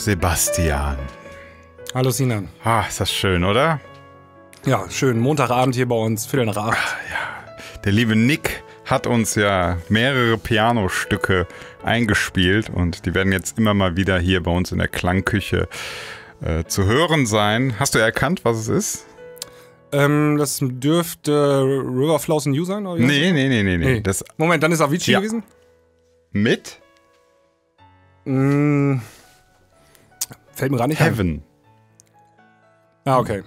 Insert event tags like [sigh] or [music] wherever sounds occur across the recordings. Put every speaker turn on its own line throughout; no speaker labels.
Sebastian. Hallo Sinan. Ah, ist das schön, oder?
Ja, schön. Montagabend hier bei uns, Viertel nach acht. Ah,
ja. Der liebe Nick hat uns ja mehrere Pianostücke eingespielt und die werden jetzt immer mal wieder hier bei uns in der Klangküche äh, zu hören sein. Hast du erkannt, was es ist?
Ähm, das dürfte River Flows and You sein? Oder nee, nee, nee, nee, nee. nee. Das Moment, dann ist Avicii ja. gewesen? Mit? Mmh. Fällt mir gar nicht Heaven. Ein. Ah, okay.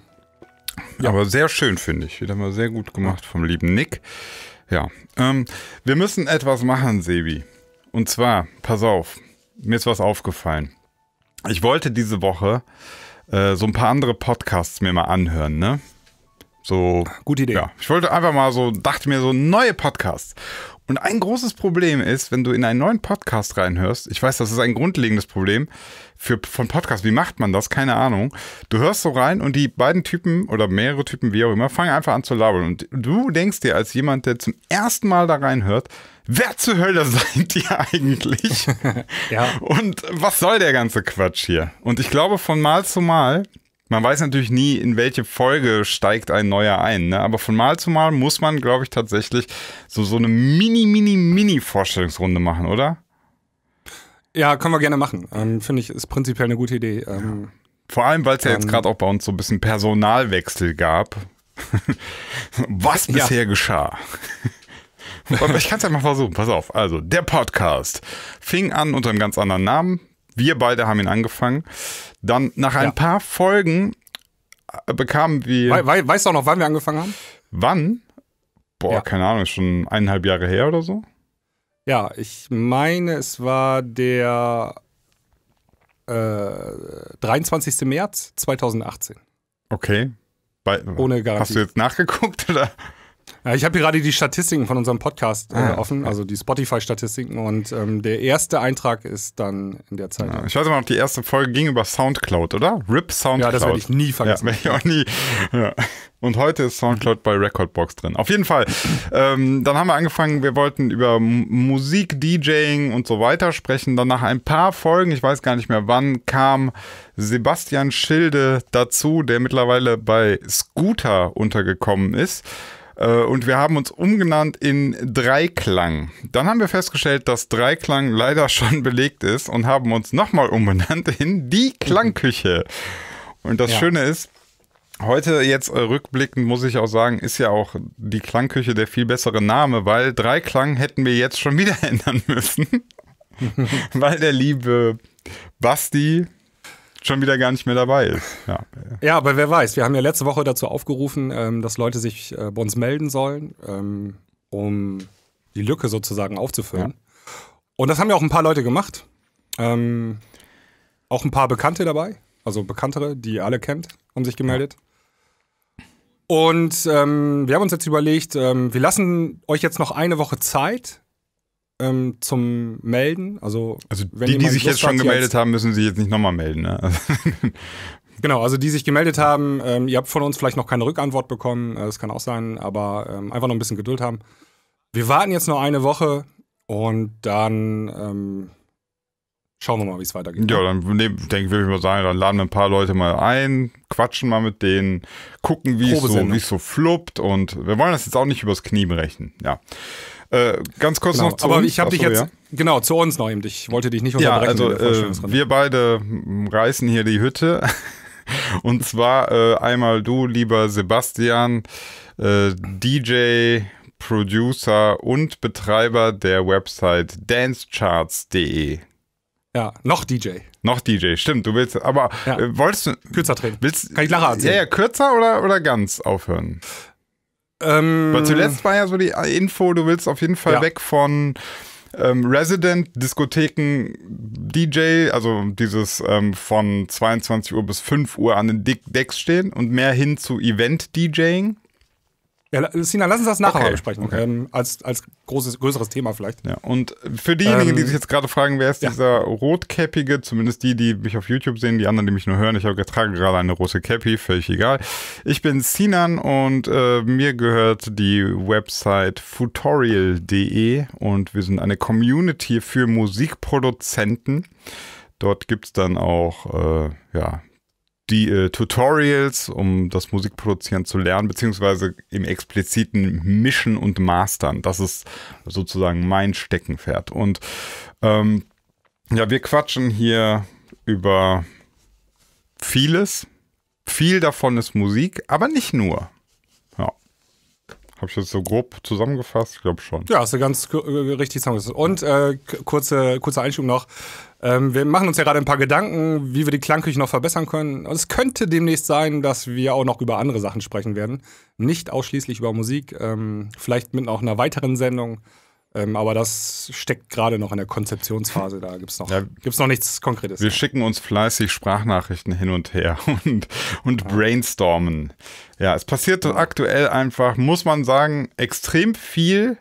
Ja. Aber sehr schön, finde ich. Wieder mal sehr gut gemacht vom lieben Nick. Ja. Ähm, wir müssen etwas machen, Sebi. Und zwar, pass auf, mir ist was aufgefallen. Ich wollte diese Woche äh, so ein paar andere Podcasts mir mal anhören, ne? So. Gute Idee. Ja, ich wollte einfach mal so, dachte mir so neue Podcasts. Und ein großes Problem ist, wenn du in einen neuen Podcast reinhörst, ich weiß, das ist ein grundlegendes Problem für, von Podcasts, wie macht man das? Keine Ahnung. Du hörst so rein und die beiden Typen oder mehrere Typen, wie auch immer, fangen einfach an zu labern. Und du denkst dir als jemand, der zum ersten Mal da reinhört, wer zur Hölle [laughs] seid ihr eigentlich? [laughs] ja. Und was soll der ganze Quatsch hier? Und ich glaube, von Mal zu Mal man weiß natürlich nie, in welche Folge steigt ein neuer ein, ne? aber von Mal zu Mal muss man, glaube ich, tatsächlich so, so eine mini, mini, mini Vorstellungsrunde machen, oder?
Ja, können wir gerne machen. Ähm, Finde ich, ist prinzipiell eine gute Idee. Ähm, Vor allem, weil es ja jetzt ähm, gerade auch bei
uns so ein bisschen Personalwechsel gab. [laughs] Was bisher geschah. [laughs] Aber ich kann es ja mal versuchen. Pass auf. Also, der Podcast fing an unter einem ganz anderen Namen. Wir beide haben ihn angefangen. Dann nach ein ja. paar Folgen äh,
bekamen wir. We we weißt du auch noch, wann wir angefangen haben?
Wann? Boah, ja. keine
Ahnung, schon eineinhalb Jahre her oder so? Ja, ich meine, es war der äh, 23. März 2018. Okay. Bei, Ohne Garantie. Hast du jetzt nachgeguckt [laughs] oder? Ja, ich habe gerade die Statistiken von unserem Podcast äh, ah, offen, also die Spotify-Statistiken und ähm, der erste Eintrag ist dann in der Zeit. Ja,
ich weiß immer noch, die erste Folge ging über Soundcloud, oder? RIP
Soundcloud. Ja, das werde ich nie
vergessen. Ja, werde ich auch nie. Ja. Und heute ist Soundcloud bei Recordbox drin. Auf jeden Fall. Ähm, dann haben wir angefangen, wir wollten über Musik, DJing und so weiter sprechen. Dann nach ein paar Folgen, ich weiß gar nicht mehr wann, kam Sebastian Schilde dazu, der mittlerweile bei Scooter untergekommen ist. Äh, und wir haben uns umgenannt in Dreiklang. Dann haben wir festgestellt, dass Dreiklang leider schon [laughs] belegt ist und haben uns nochmal umbenannt in die mhm. Klangküche. Und das ja. Schöne ist, Heute jetzt rückblickend muss ich auch sagen, ist ja auch die Klangküche der viel bessere Name, weil Dreiklang hätten wir jetzt schon wieder [laughs] ändern müssen. [laughs] weil
der liebe Basti, schon wieder gar nicht mehr dabei ist. Ja. ja, aber wer weiß, wir haben ja letzte Woche dazu aufgerufen, ähm, dass Leute sich äh, bei uns melden sollen, ähm, um die Lücke sozusagen aufzufüllen. Ja. Und das haben ja auch ein paar Leute gemacht. Ähm, auch ein paar Bekannte dabei, also Bekanntere, die ihr alle kennt, haben sich gemeldet. Ja. Und ähm, wir haben uns jetzt überlegt, ähm, wir lassen euch jetzt noch eine Woche Zeit, ähm, zum Melden. Also, also die, die sich Lust jetzt schon hat, gemeldet haben,
müssen sich jetzt nicht nochmal melden. Ne? [laughs]
Genau, also die sich gemeldet haben, ähm, ihr habt von uns vielleicht noch keine Rückantwort bekommen, äh, das kann auch sein, aber ähm, einfach noch ein bisschen Geduld haben. Wir warten jetzt noch eine Woche und dann ähm, schauen wir mal, wie es weitergeht. Ja,
dann ne, denke ich, würde ich mal sagen, dann laden wir ein paar Leute mal ein, quatschen mal mit denen, gucken, wie es so, wie's so fluppt und wir wollen das jetzt auch nicht übers Knie brechen, ja. Äh, ganz kurz genau, noch zu Aber uns. ich habe dich jetzt, ja?
genau, zu uns noch eben. Ich wollte dich nicht unterbrechen. Ja, also
äh, wir beide reißen hier die Hütte. [laughs] Und zwar äh, einmal du, lieber Sebastian, äh, DJ, Producer und Betreiber der Website dancecharts.de. Ja, noch DJ. Noch DJ, stimmt. Du willst, aber ja. äh, wolltest du. Kürzer drehen. Willst, Kann ich nachher erzählen? Ja, ja, kürzer oder, oder ganz aufhören? Ähm, Weil zuletzt war ja so die Info, du willst auf jeden Fall ja. weg von ähm, Resident, Diskotheken, DJ, also dieses ähm, von 22 Uhr bis 5 Uhr an den Decks stehen und mehr hin zu Event-DJing. Ja, Sina, lass uns das nachher okay. besprechen. Okay.
Ähm, als als großes, größeres Thema vielleicht. Ja,
und für diejenigen, ähm, die sich jetzt gerade fragen, wer ist ja. dieser rotkäppige, zumindest die, die mich auf YouTube sehen, die anderen, die mich nur hören, ich habe trage gerade eine rote Cappy, völlig egal. Ich bin Sinan und äh, mir gehört die Website futorial.de und wir sind eine Community für Musikproduzenten. Dort gibt es dann auch äh, ja, die äh, Tutorials, um das Musikproduzieren zu lernen, beziehungsweise im expliziten Mischen und Mastern. Das ist sozusagen mein Steckenpferd. Und ähm, ja, wir quatschen hier über vieles. Viel davon ist Musik, aber nicht nur. Habe ich jetzt so grob zusammengefasst? Ich glaube schon.
Ja, hast du ganz äh, richtig zusammengefasst. Und äh, kurze, kurzer Einschub noch. Ähm, wir machen uns ja gerade ein paar Gedanken, wie wir die Klangküche noch verbessern können. Und es könnte demnächst sein, dass wir auch noch über andere Sachen sprechen werden. Nicht ausschließlich über Musik, ähm, vielleicht mit auch einer weiteren Sendung. Ähm, aber das steckt gerade noch in der Konzeptionsphase. Da gibt es noch, ja, noch nichts Konkretes.
Wir da. schicken uns fleißig Sprachnachrichten hin und her [laughs] und, und ja. brainstormen. Ja, es passiert ja. aktuell einfach, muss man sagen, extrem viel.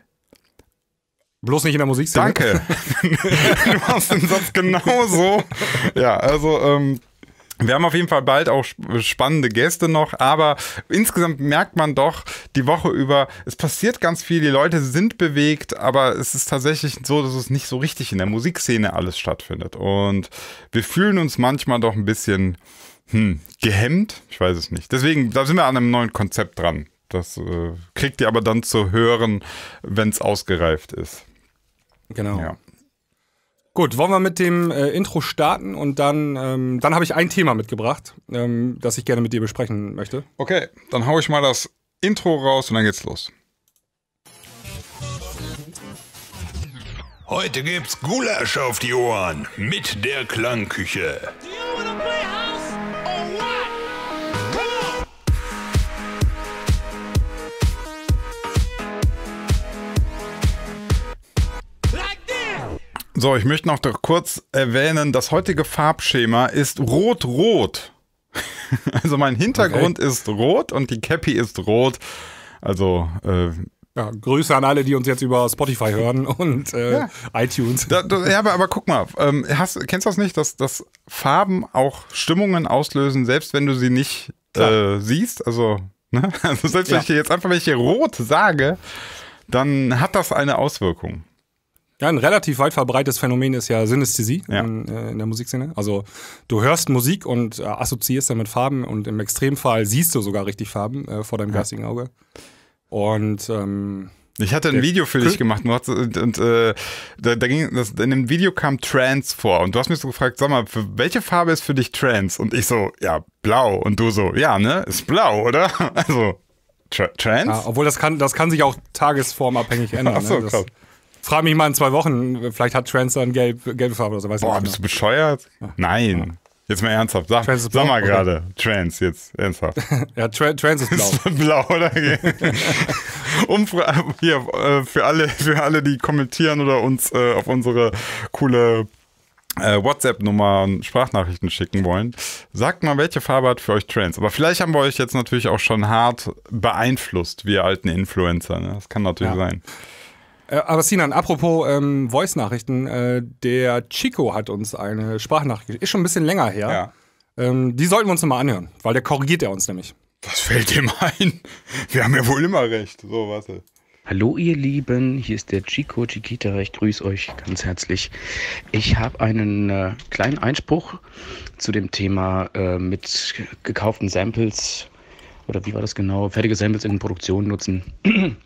Bloß nicht in der Musik. Danke. [laughs] [laughs] du machst den Satz genauso. ja, also ähm, wir haben auf jeden Fall bald auch spannende Gäste noch, aber insgesamt merkt man doch die Woche über, es passiert ganz viel, die Leute sind bewegt, aber es ist tatsächlich so, dass es nicht so richtig in der Musikszene alles stattfindet. Und wir fühlen uns manchmal doch ein bisschen hm, gehemmt, ich weiß es nicht. Deswegen, da sind wir an einem neuen Konzept dran. Das äh, kriegt ihr aber dann zu hören, wenn es ausgereift ist. Genau. Ja.
Gut, wollen wir mit dem äh, Intro starten und dann, ähm, dann habe ich ein Thema mitgebracht, ähm, das ich gerne mit dir besprechen möchte.
Okay, dann haue ich mal das Intro raus und dann geht's los.
Heute gibt's Gulasch auf die Ohren
mit der Klangküche. Do you wanna play So, ich möchte noch kurz erwähnen, das heutige Farbschema ist rot-rot. [laughs] also mein Hintergrund okay. ist rot und die Cappy ist rot. Also äh,
ja, Grüße an alle, die uns jetzt über Spotify hören und äh, ja. iTunes. Da, da, ja, aber, aber, guck mal, ähm,
hast, kennst du das nicht, dass, dass Farben auch Stimmungen auslösen, selbst wenn du sie nicht äh, siehst? Also, ne? [laughs] also selbst ja. wenn ich dir jetzt einfach, wenn ich hier rot sage,
dann hat das eine Auswirkung. Ja, ein relativ weit verbreitetes Phänomen ist ja Synästhesie ja. In, äh, in, der Musikszene. Also du hörst Musik und äh, assoziierst damit Farben und im Extremfall siehst du sogar richtig Farben äh, vor deinem ja. geistigen Auge. Und ähm, ich hatte ein Video für dich gemacht und, und äh, da, da, ging das, in dem Video kam Trans vor
und du hast mich so gefragt, sag mal, für welche Farbe ist für dich Trans? Und ich so, ja, blau. Und du so, ja, ne? Ist blau, oder? [laughs] Also, Trans? Ja,
obwohl das kann, das kann sich auch tagesformabhängig ändern. Ach so, ne? das, Frag mich mal in zwei Wochen, vielleicht hat Trans dann gelb, gelbe Farbe oder so. Weiß Boah, bist du
genau. bescheuert? Nein. Jetzt mal ernsthaft. Sag, Trans sag mal gerade. Trans, jetzt
ernsthaft. [laughs] ja, tra Trans ist blau. ist [laughs] blau, oder?
[laughs] Umfra hier, äh, für, alle, für alle, die kommentieren oder uns äh, auf unsere coole äh, WhatsApp-Nummer und Sprachnachrichten schicken wollen. Sagt mal, welche Farbe hat für euch Trans? Aber vielleicht haben wir euch jetzt natürlich auch schon hart beeinflusst, wir alten Influencer. Ne? Das kann natürlich ja. sein.
Äh, aber Sinan, apropos ähm, Voice-Nachrichten, äh, der Chico hat uns eine Sprachnachricht, ist schon ein bisschen länger her. Ja. Ähm, die sollten wir uns nochmal anhören, weil der korrigiert er uns nämlich.
Was fällt dem ein? Wir haben ja wohl immer recht. So, warte.
Hallo ihr Lieben, hier ist der Chico Chiquita. Ich grüße euch ganz herzlich. Ich habe einen äh, kleinen Einspruch zu dem Thema äh, mit gekauften Samples oder wie war das genau? Fertige Samples in Produktion nutzen. [clears throat]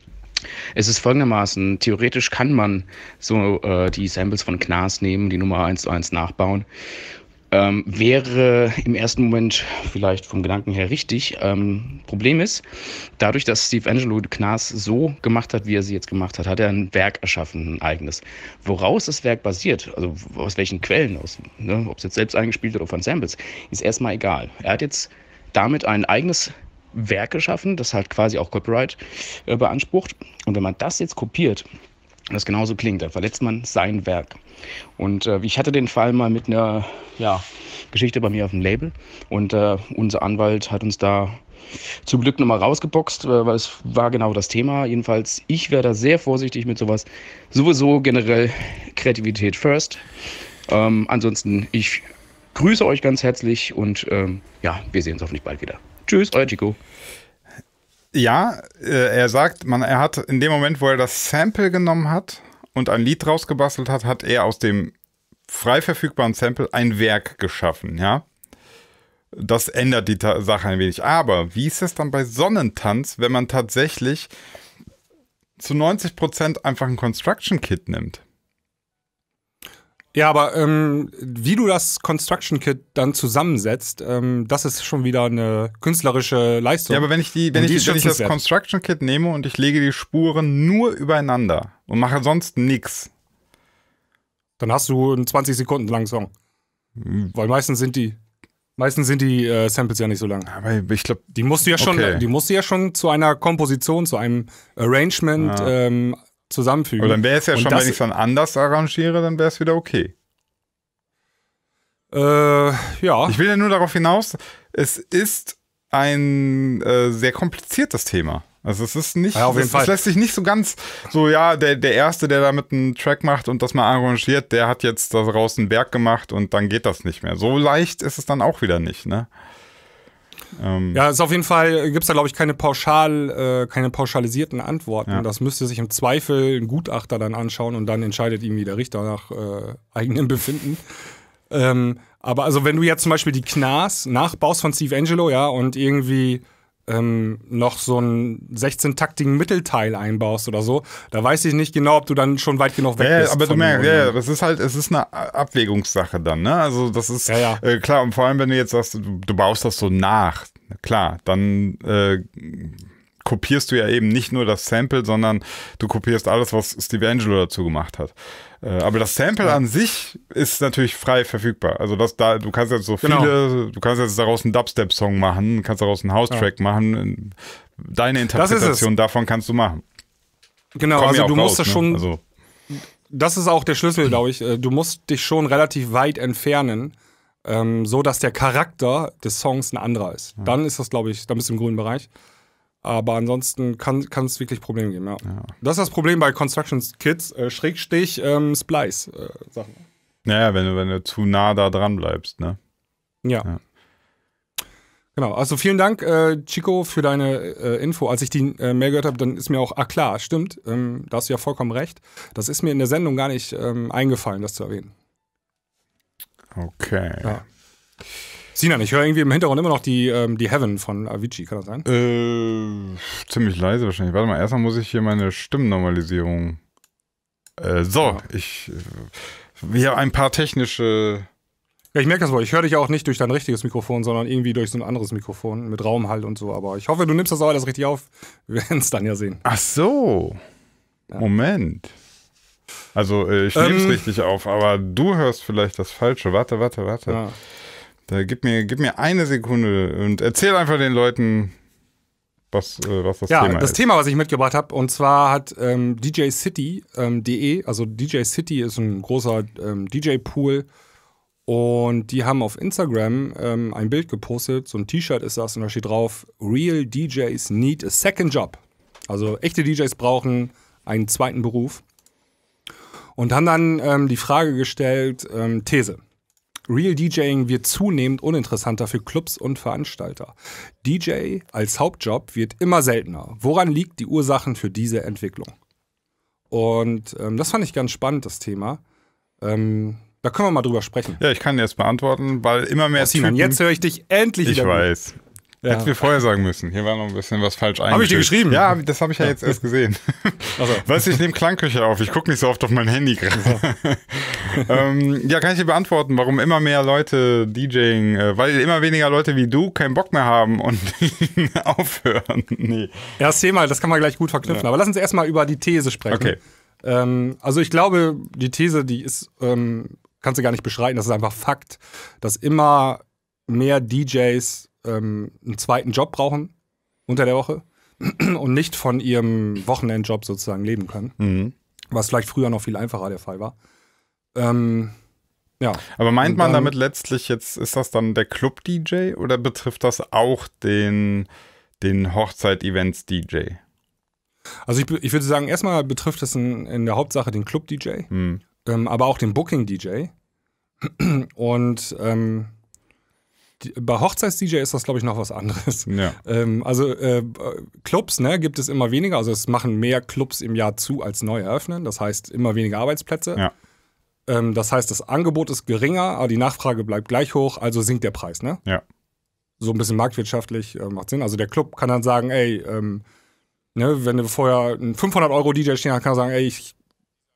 Es ist folgendermaßen, theoretisch kann man so äh, die Samples von Knas nehmen, die Nummer 1 zu 1 nachbauen. Ähm, wäre im ersten Moment vielleicht vom Gedanken her richtig. Ähm, Problem ist, dadurch, dass Steve Angelo Knas so gemacht hat, wie er sie jetzt gemacht hat, hat er ein Werk erschaffen, ein eigenes. Woraus das Werk basiert, also aus welchen Quellen, ne, ob es jetzt selbst eingespielt wird oder von Samples, ist erstmal egal. Er hat jetzt damit ein eigenes Werke schaffen, das halt quasi auch Copyright äh, beansprucht. Und wenn man das jetzt kopiert, das genauso klingt, dann verletzt man sein Werk. Und äh, ich hatte den Fall mal mit einer ja, Geschichte bei mir auf dem Label und äh, unser Anwalt hat uns da zum Glück nochmal rausgeboxt, äh, weil es war genau das Thema. Jedenfalls, ich wäre da sehr vorsichtig mit sowas. Sowieso generell Kreativität first. Ähm, ansonsten, ich grüße euch ganz herzlich und ähm, ja, wir sehen uns hoffentlich bald wieder. Tschüss, euer Chico. Ja, äh, er sagt, man, er hat in dem Moment, wo er
das Sample genommen hat und ein Lied rausgebastelt hat, hat er aus dem frei verfügbaren Sample ein Werk geschaffen, ja. Das ändert die Sache ein wenig. Aber wie ist es dann bei Sonnentanz, wenn man tatsächlich zu 90% Prozent einfach ein Construction Kit nimmt?
Ja, aber ähm, wie du das Construction Kit dann zusammensetzt, ähm, das ist schon wieder eine künstlerische Leistung. Ja, aber wenn ich die, wenn, die ich, wenn ich das
Construction Kit nehme und ich lege die Spuren nur
übereinander und mache sonst nichts, dann hast du einen 20 Sekunden langen Song. Weil meistens sind die Meistens sind die äh, Samples ja nicht so lang. Aber ich glaube, die musst du ja schon, okay. die musst du ja schon zu einer Komposition, zu einem Arrangement ah. ähm, zusammenfügen. Aber dann wäre es ja und schon, wenn ich es dann
anders arrangiere, dann wäre es wieder okay. Äh, ja. Ich will ja nur darauf hinaus, es ist ein äh, sehr kompliziertes Thema. Also es ist nicht, ja, es, es, lässt sich nicht so ganz so, ja, der, der Erste, der damit einen Track macht und das mal arrangiert, der hat jetzt daraus einen Werk gemacht und dann geht das nicht mehr. So leicht ist es dann auch wieder nicht, ne? Ähm
ja, ist auf jeden Fall, gibt es da, glaube ich, keine pauschal, äh, keine pauschalisierten Antworten. Ja. Das müsste sich im Zweifel ein Gutachter dann anschauen und dann entscheidet irgendwie der Richter nach äh, eigenem [laughs] Befinden. ähm, aber also, wenn du jetzt zum Beispiel die Knas nachbaust von Steve Angelo, ja, und irgendwie ähm, noch so einen 16-taktigen Mittelteil einbaust oder so, da weiß ich nicht genau, ob du dann schon weit genug weg ja, bist. aber du merkst, ja,
das ist halt, es ist eine Abwägungssache dann, ne? Also das ist ja, äh, klar, und vor allem, wenn du jetzt sagst, du baust das so nach, klar, dann äh, kopierst du ja eben nicht nur das Sample, sondern du kopierst alles, was Steve Angelo dazu gemacht hat. Äh, aber das Sample ja. an sich ist natürlich frei verfügbar. Also das da, du kannst jetzt so genau. viele, du kannst jetzt daraus einen Dubstep-Song machen, kannst daraus einen House-Track ja. machen. Äh, deine Interpretation davon kannst du machen.
Genau, Komm also du musst raus, das ne? schon. Also. Das ist auch der Schlüssel, glaube ich. Äh, du musst dich schon relativ weit entfernen, ähm, so dass der Charakter des Songs ein anderer ist. Ja. Dann ist das, glaube ich, dann bist du im grünen Bereich. Aber ansonsten kann, es wirklich Probleme geben, ja. ja. Das ist das Problem bei Construction Kids, äh, Schrägstich, ähm, Splice, äh, Sachen.
Naja, wenn du, wenn du zu nah da dran bleibst, ne?
ja. ja. Genau, also vielen Dank, äh, Chico, für deine äh, Info. Als ich die äh, Mail gehört habe, dann ist mir auch, ah klar, stimmt, ähm, da hast du ja vollkommen recht. Das ist mir in der Sendung gar nicht ähm, eingefallen, das zu erwähnen. Okay. Ja. Sinan, ich höre irgendwie im Hintergrund immer noch die, ähm, die Heaven von Avicii, kann das sein?
Äh, ziemlich leise wahrscheinlich. Warte mal, erstmal muss ich hier meine Stimmennormalisierung. Äh, so, ja. Genau. ich. Äh, wir haben ein paar technische.
Ja, ich merke das wohl. Ich höre dich auch nicht durch dein richtiges Mikrofon, sondern irgendwie durch so ein anderes Mikrofon mit Raumhall und so. Aber ich hoffe, du nimmst das auch alles richtig auf. [laughs] Wir werden es dann ja sehen. Ach so. Ja. Moment.
Also, äh, ich ähm, nehme es richtig auf, aber du hörst vielleicht das Falsche. Warte, warte, warte. Ja. Da gib mir, gib mir eine Sekunde und erzähl einfach den Leuten, was, äh, was das ja, Thema ist. Ja, das Thema,
was ich mitgebracht habe, und zwar hat ähm, DJCity.de, ähm, e, also DJ City ist ein großer ähm, DJ-Pool, und die haben auf Instagram ähm, ein Bild gepostet, so ein T-Shirt ist das, und da steht drauf: Real DJs need a second job. Also echte DJs brauchen einen zweiten Beruf. Und haben dann ähm, die Frage gestellt: ähm, These. Real DJing wird zunehmend uninteressanter für Clubs und Veranstalter. DJ als Hauptjob wird immer seltener. Woran liegt die Ursachen für diese Entwicklung? Und ähm, das fand ich ganz spannend, das Thema. Ähm, da können wir mal drüber sprechen.
Ja, ich kann jetzt beantworten, weil immer mehr Sinan, Typen. Jetzt höre ich dich endlich ich wieder. Ich weiß. Gut. Ja. Hätten wir vorher sagen müssen. Hier war noch ein bisschen was falsch eingestellt. Habe ich dir geschrieben? Ja, das habe ich ja, jetzt erst gesehen. [laughs] Also. Weißt du, ich nehme Klangküche auf. Ich gucke nicht so oft auf mein Handy gerade. [laughs] ähm, ja, kann ich dir beantworten, warum immer mehr Leute DJing, äh, weil immer weniger Leute wie du keinen Bock mehr haben und
[laughs] aufhören. Nee. Ja, das Thema, das kann man gleich gut verknüpfen. Ja. Aber lass uns erstmal über die These sprechen. Okay. Ähm, also ich glaube, die These, die ist, ähm, kannst du gar nicht beschreiten, das ist einfach Fakt, dass immer mehr DJs ähm, einen zweiten Job brauchen unter der Woche [clears throat] und nicht von ihrem Wochenendjob sozusagen leben können. Mhm. Was vielleicht früher noch viel einfacher der Fall war. Ähm, ja. Aber meint und man damit
letztlich jetzt, ist das dann der Club-DJ oder betrifft das auch den, den Hochzeit-Events-DJ?
Also ich, ich, würde sagen, erstmal betrifft es in, in der Hauptsache den Club-DJ, mhm. ähm, aber auch den Booking-DJ. [clears throat] Und ähm, bei Hochzeits-DJ ist das, glaube ich, noch was anderes. Ja. Ähm, also äh, Clubs ne, gibt es immer weniger. Also es machen mehr Clubs im Jahr zu als neu eröffnen. Das heißt immer weniger Arbeitsplätze. Ja. Ähm, das heißt, das Angebot ist geringer, aber die Nachfrage bleibt gleich hoch, also sinkt der Preis. Ne? Ja. So ein bisschen marktwirtschaftlich äh, macht Sinn. Also der Club kann dann sagen, ey, ähm, ne, wenn du vorher einen 500 Euro DJ stehen hast, kann er sagen, ey, ich,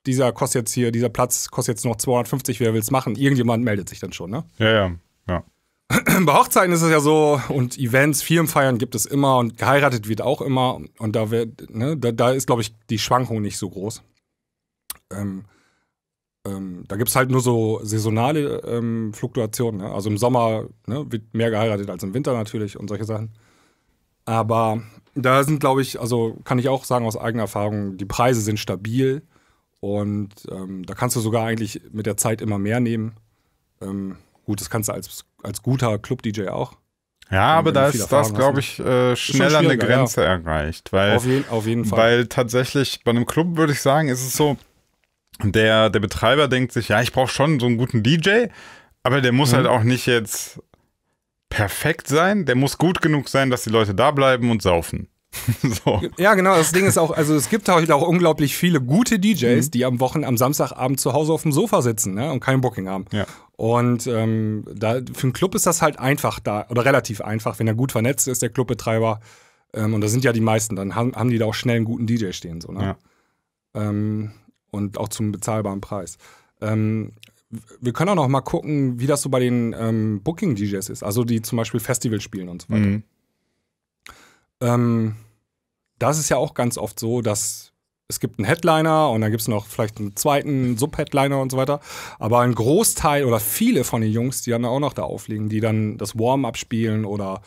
dieser kostet jetzt hier, dieser Platz kostet jetzt noch 250, wer will es machen? Irgendjemand meldet sich dann schon. Ne? Ja, ja, ja. [clears throat] bei Hochzeiten ist es ja so und Events, Firmenfeiern gibt es immer und geheiratet wird auch immer und da, wird, ne, da, da ist, glaube ich, die Schwankung nicht so groß. Ähm, ähm, da gibt es halt nur so saisonale ähm, Fluktuationen. Ne? Also im Sommer ne, wird mehr geheiratet als im Winter natürlich und solche Sachen. Aber da sind, glaube ich, also kann ich auch sagen aus eigener Erfahrung, die Preise sind stabil und ähm, da kannst du sogar eigentlich mit der Zeit immer mehr nehmen. Ähm, gut, das kannst du als als guter Club-DJ auch. Ja, aber da ist das, glaube ne? ich, äh, schneller eine Grenze ja. erreicht. Weil, auf, je, auf, jeden Fall. Weil tatsächlich bei einem Club, würde
ich sagen, ist es so, der, der Betreiber denkt sich, ja, ich brauche schon so einen guten DJ, aber der muss mhm. halt auch nicht jetzt perfekt sein, der muss gut genug sein, dass die Leute da bleiben und saufen. [laughs] so.
Ja, genau. Das Ding ist auch, also es gibt heute halt auch unglaublich viele gute DJs, mhm. die am Wochenende, am Samstagabend zu Hause auf dem Sofa sitzen ne, und keinen Booking haben. Ja. Und ähm, da, für einen Club ist das halt einfach da, oder relativ einfach, wenn er gut vernetzt ist, der Clubbetreiber. Ähm, und da sind ja die meisten, dann haben, haben die da auch schnell einen guten DJ stehen. So, ne? Ja. Ähm, und auch zum bezahlbaren Preis. Ähm, wir können auch noch mal gucken, wie das so bei den ähm, Booking-DJs ist, also die zum Beispiel Festival spielen und so weiter. Mhm. Ähm, das ist ja auch ganz oft so, dass es gibt einen Headliner und dann gibt es noch vielleicht einen zweiten Subheadliner und so weiter. Aber ein Großteil oder viele von den Jungs, die dann auch noch da auflegen, die dann das Warm-up spielen oder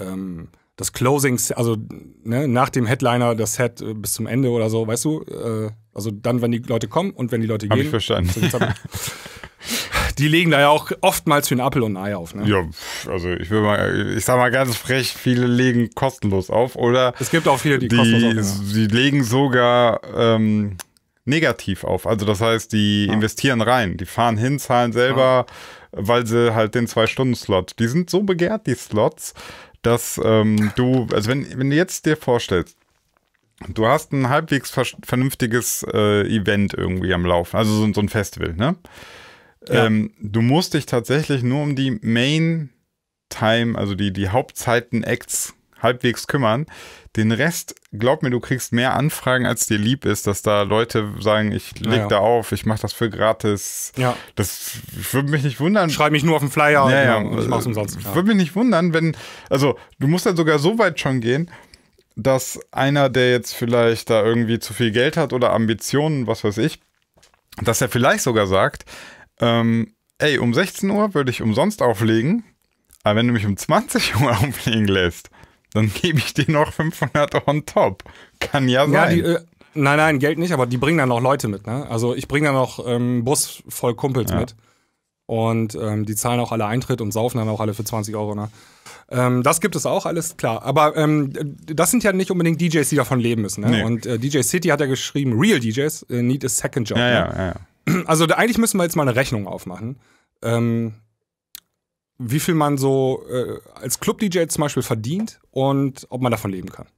ähm, das Closing, also ne, nach dem Headliner das Set äh, bis zum Ende oder so, weißt du? Äh, also dann, wenn die Leute kommen und wenn die Leute gehen. Hab ich verstanden. [laughs] die legen da ja auch oftmals für ein Appel und ein Ei auf. Ne? Ja, also ich will mal, ich sag mal ganz frech, viele legen
kostenlos auf oder. Es gibt auch viele,
die, die kostenlos auf. Die
legen sogar ähm, negativ auf. Also das heißt, die ah. investieren rein, die fahren hin, zahlen selber, ah. weil sie halt den Zwei-Stunden-Slot. Die sind so begehrt, die Slots, dass ähm, du, also wenn, wenn du jetzt dir vorstellst, Du hast ein halbwegs vernünftiges äh, Event irgendwie am Laufen, also so, so ein Festival, ne? Ähm, du musst dich tatsächlich nur um die Main Time, also die, die Hauptzeiten-Acts halbwegs kümmern. Den Rest, glaub mir, du kriegst mehr Anfragen, als dir lieb ist, dass da Leute sagen, ich leg naja. da auf, ich mache das für gratis. Ja. Das würde mich nicht wundern.
Schreib mich nur auf den Flyer naja, und ich mach's umsonst. Ja. Würde
mich nicht wundern, wenn, also du musst dann sogar so weit schon gehen, dass einer, der jetzt vielleicht da irgendwie zu viel Geld hat oder Ambitionen, was weiß ich, dass er vielleicht sogar sagt, ähm, ey, um 16 Uhr würde ich umsonst auflegen, aber wenn du mich um 20 [laughs] Uhr auflegen lässt,
dann gebe ich dir noch 500 on top. Kann ja sein. Ja, die, äh, nein, nein, Geld nicht, aber die bringen dann auch Leute mit. Ne? Also ich bringe dann auch ähm, Bus voll Kumpels ja. mit. Und ähm, die zahlen auch alle Eintritt und saufen dann auch alle für 20 Euro. Ne? Ähm, das gibt es auch, alles klar. Aber ähm, das sind ja nicht unbedingt DJs, die davon leben müssen. Ne? Nee. Und äh, DJ City hat ja geschrieben, Real DJs äh, need a second job. Ja, ne? ja, ja also da, eigentlich müssen wir jetzt mal eine Rechnung aufmachen. Ähm, wie viel man so äh, als Club-DJ zum Beispiel verdient und ob man davon leben kann.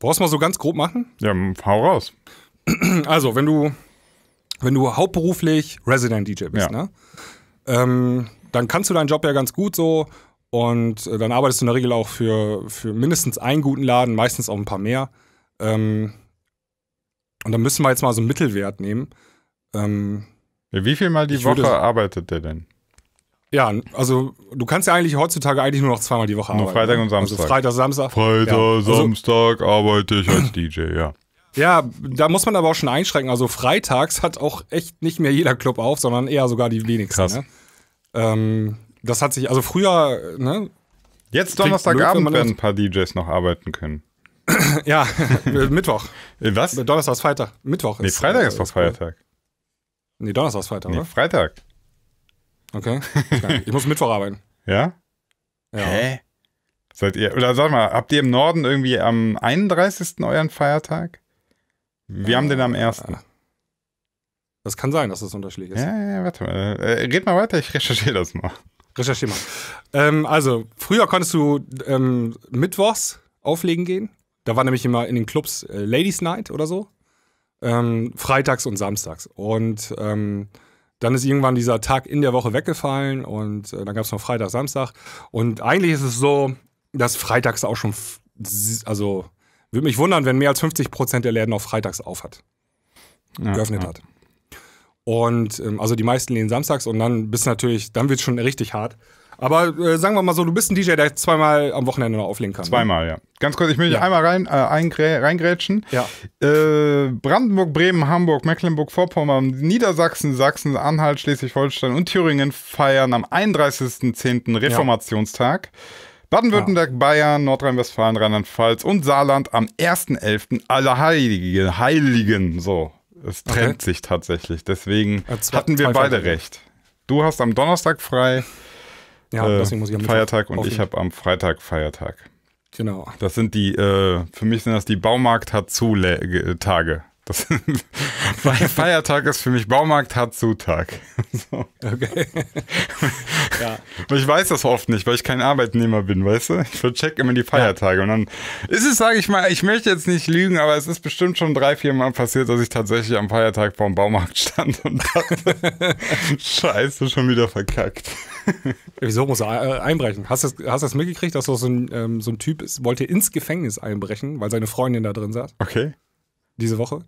Brauchst du mal so ganz grob machen? Ja, hau raus. Also, wenn du, wenn du hauptberuflich Resident-DJ bist, ja. ne? Ähm, dann kannst du deinen Job ja ganz gut so und äh, dann arbeitest du in der Regel auch für, für mindestens einen guten Laden, meistens auch ein paar mehr. Ähm, und dann müssen wir jetzt mal so einen Mittelwert nehmen. Ähm, Wie viel mal die Woche würde,
arbeitet der denn?
Ja, also du kannst ja eigentlich heutzutage eigentlich nur noch zweimal die Woche nur arbeiten. Nur Freitag ne? und Samstag. Also Freitag, Samstag. Freitag, ja. also,
arbeite ich als DJ, ja.
Ja, da muss man aber auch schon einschränken. Also freitags hat auch echt nicht mehr jeder Club auf, sondern eher sogar die wenigsten. Krass. Ne? Ähm, das hat sich, also früher, ne? Jetzt Donnerstagabend werden ein paar DJs noch arbeiten können. ja, [laughs] Mittwoch. Äh, was? Donnerstag ist Freitag. Mittwoch ist. Nee, Freitag äh, ist doch Feiertag. Cool. Nee, Donnerstag ist Freitag, nee, oder? Freitag.
Okay. [laughs]
Ich muss Mittwoch arbeiten. Ja? ja? Hä? Seid ihr, oder sag
mal, habt ihr im Norden irgendwie am 31. euren Feiertag? Wir ja, haben den am
1. Das kann sein, dass das unterschiedlich ist. Ja, ja, warte mal. Äh, red mal weiter, ich recherchiere das mal. Recherchiere mal. ähm, also, früher konntest du ähm, mittwochs auflegen gehen. Da war nämlich immer in den Clubs äh, Ladies Night oder so ähm, freitags und samstags. Und ähm, dann ist irgendwann dieser Tag in der Woche weggefallen und äh, dann gab es noch Freitag, Samstag. Und eigentlich ist es so, dass freitags auch schon, also würde mich wundern, wenn mehr als 50 Prozent der Läden auch freitags auf hat, ja, geöffnet ja. hat. Und ähm, also die meisten lehnen samstags und dann bist natürlich, dann wird es schon richtig hart. Aber äh, sagen wir mal so, du bist ein DJ, der zweimal am Wochenende noch auflegen kann. Ne? Zweimal, ne? ja.
Ganz kurz, ich möchte ja. einmal rein, äh, eingrä- reingrätschen. Ja. Äh, Brandenburg, Bremen, Hamburg, Mecklenburg-Vorpommern, Niedersachsen, Sachsen, Anhalt, Schleswig-Holstein und Thüringen feiern am 31.10. Reformationstag. Ja. Baden-Württemberg, ja. Bayern, Nordrhein-Westfalen, Rheinland-Pfalz und Saarland am 1.11. Allerheiligen, Heiligen. So, es trennt okay. sich tatsächlich. Deswegen hatten wir beide recht. Du hast am Donnerstag frei. Ja, äh, deswegen muss ich am Feiertag und ich habe am Freitag Feiertag. Genau. Das sind die, äh, für mich sind das die Baumarkt hat zu äh, Tage. Das [laughs] Feiertag ist für mich Baumarkt hat Zutag. [laughs] So. Okay. [laughs] ja. Ich weiß das oft nicht, weil ich kein Arbeitnehmer bin, weißt du? Ich vercheck immer die Feiertage. Ja. Und dann ist es, sage ich mal, ich möchte jetzt nicht lügen, aber es ist bestimmt schon drei, vier Mal passiert, dass ich
tatsächlich am Feiertag vorm Baumarkt stand und dachte, scheiße, schon wieder verkackt. Wieso muss er äh, einbrechen? Hast du das, hast das mitgekriegt, dass so ein, ähm, so ein Typ ist, wollte ins Gefängnis einbrechen, weil seine Freundin da drin saß? Okay. Diese Woche?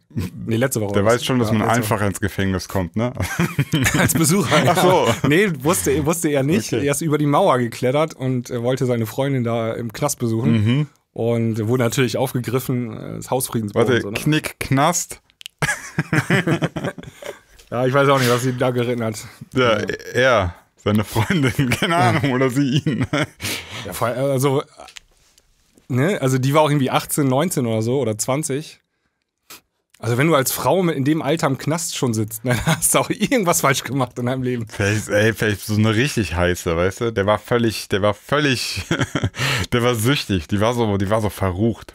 Nee, letzte Woche. Der weiß schon, dass ja, man einfach
Woche. ins Gefängnis kommt, ne?
[laughs] Als Besucher. Ja. Ach so. Nee, wusste, wusste er nicht. Okay. Er ist über die Mauer geklettert und wollte seine Freundin da im Knast besuchen. Mhm. Und wurde natürlich aufgegriffen, äh, das Hausfriedensbruch. Warte, so, ne? Knick, Knast. [laughs] ja, ich weiß auch nicht, was sie da geritten hat. Ja, ja. er, seine Freundin, [laughs] keine Ahnung, oder sie ihn. ja, also, ne? also die war auch irgendwie 18, 19 oder so oder 20. Also wenn du als Frau in dem Alter im Knast schon sitzt, [laughs] dann hast du auch irgendwas falsch gemacht in deinem Leben. Vielleicht, ey, vielleicht
so eine richtig heiße, weißt du? Der war völlig, der war völlig, [laughs] der war süchtig, die war so, die war so verrucht.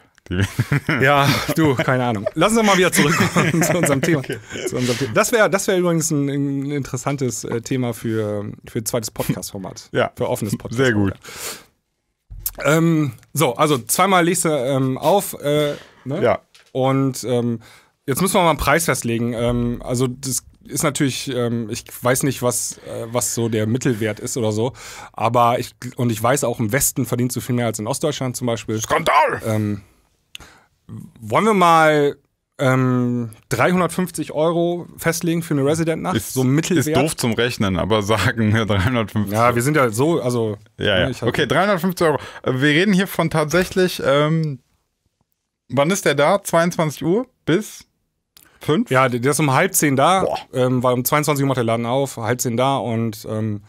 [laughs] ja, du, keine Ahnung. Lass uns mal wieder zurückkommen zu unserem Thema. Okay. Zu unserem
Thema. Das wäre das wär übrigens ein, ein interessantes äh, Thema für, für zweites Podcast-Format. Ja. Für offenes Podcast. -Format. Sehr gut. Ähm, so, also zweimal legst du ähm, auf. Äh, ne? Ja. Und ähm, Jetzt müssen wir mal einen Preis festlegen. Ähm, also das ist natürlich, ähm, ich weiß nicht, was, äh, was so der Mittelwert ist oder so. Aber ich, und ich weiß auch, im Westen verdienst du viel mehr als in Ostdeutschland zum Beispiel. Skandal! Ähm, wollen wir mal ähm, 350 Euro festlegen für eine Resident-Nacht? Ist, So Mittelwert? Ist doof
zum Rechnen, aber sagen 350. Ja, wir sind ja so, also. Ja, ja. Ne, okay, 350 Euro. Äh, wir reden hier von tatsächlich,
ähm, wann ist der da? 22 Uhr bis Fünf? Ja, der ist um halb zehn da, ähm, weil um 22 Uhr macht der Laden auf, halb zehn da und ähm,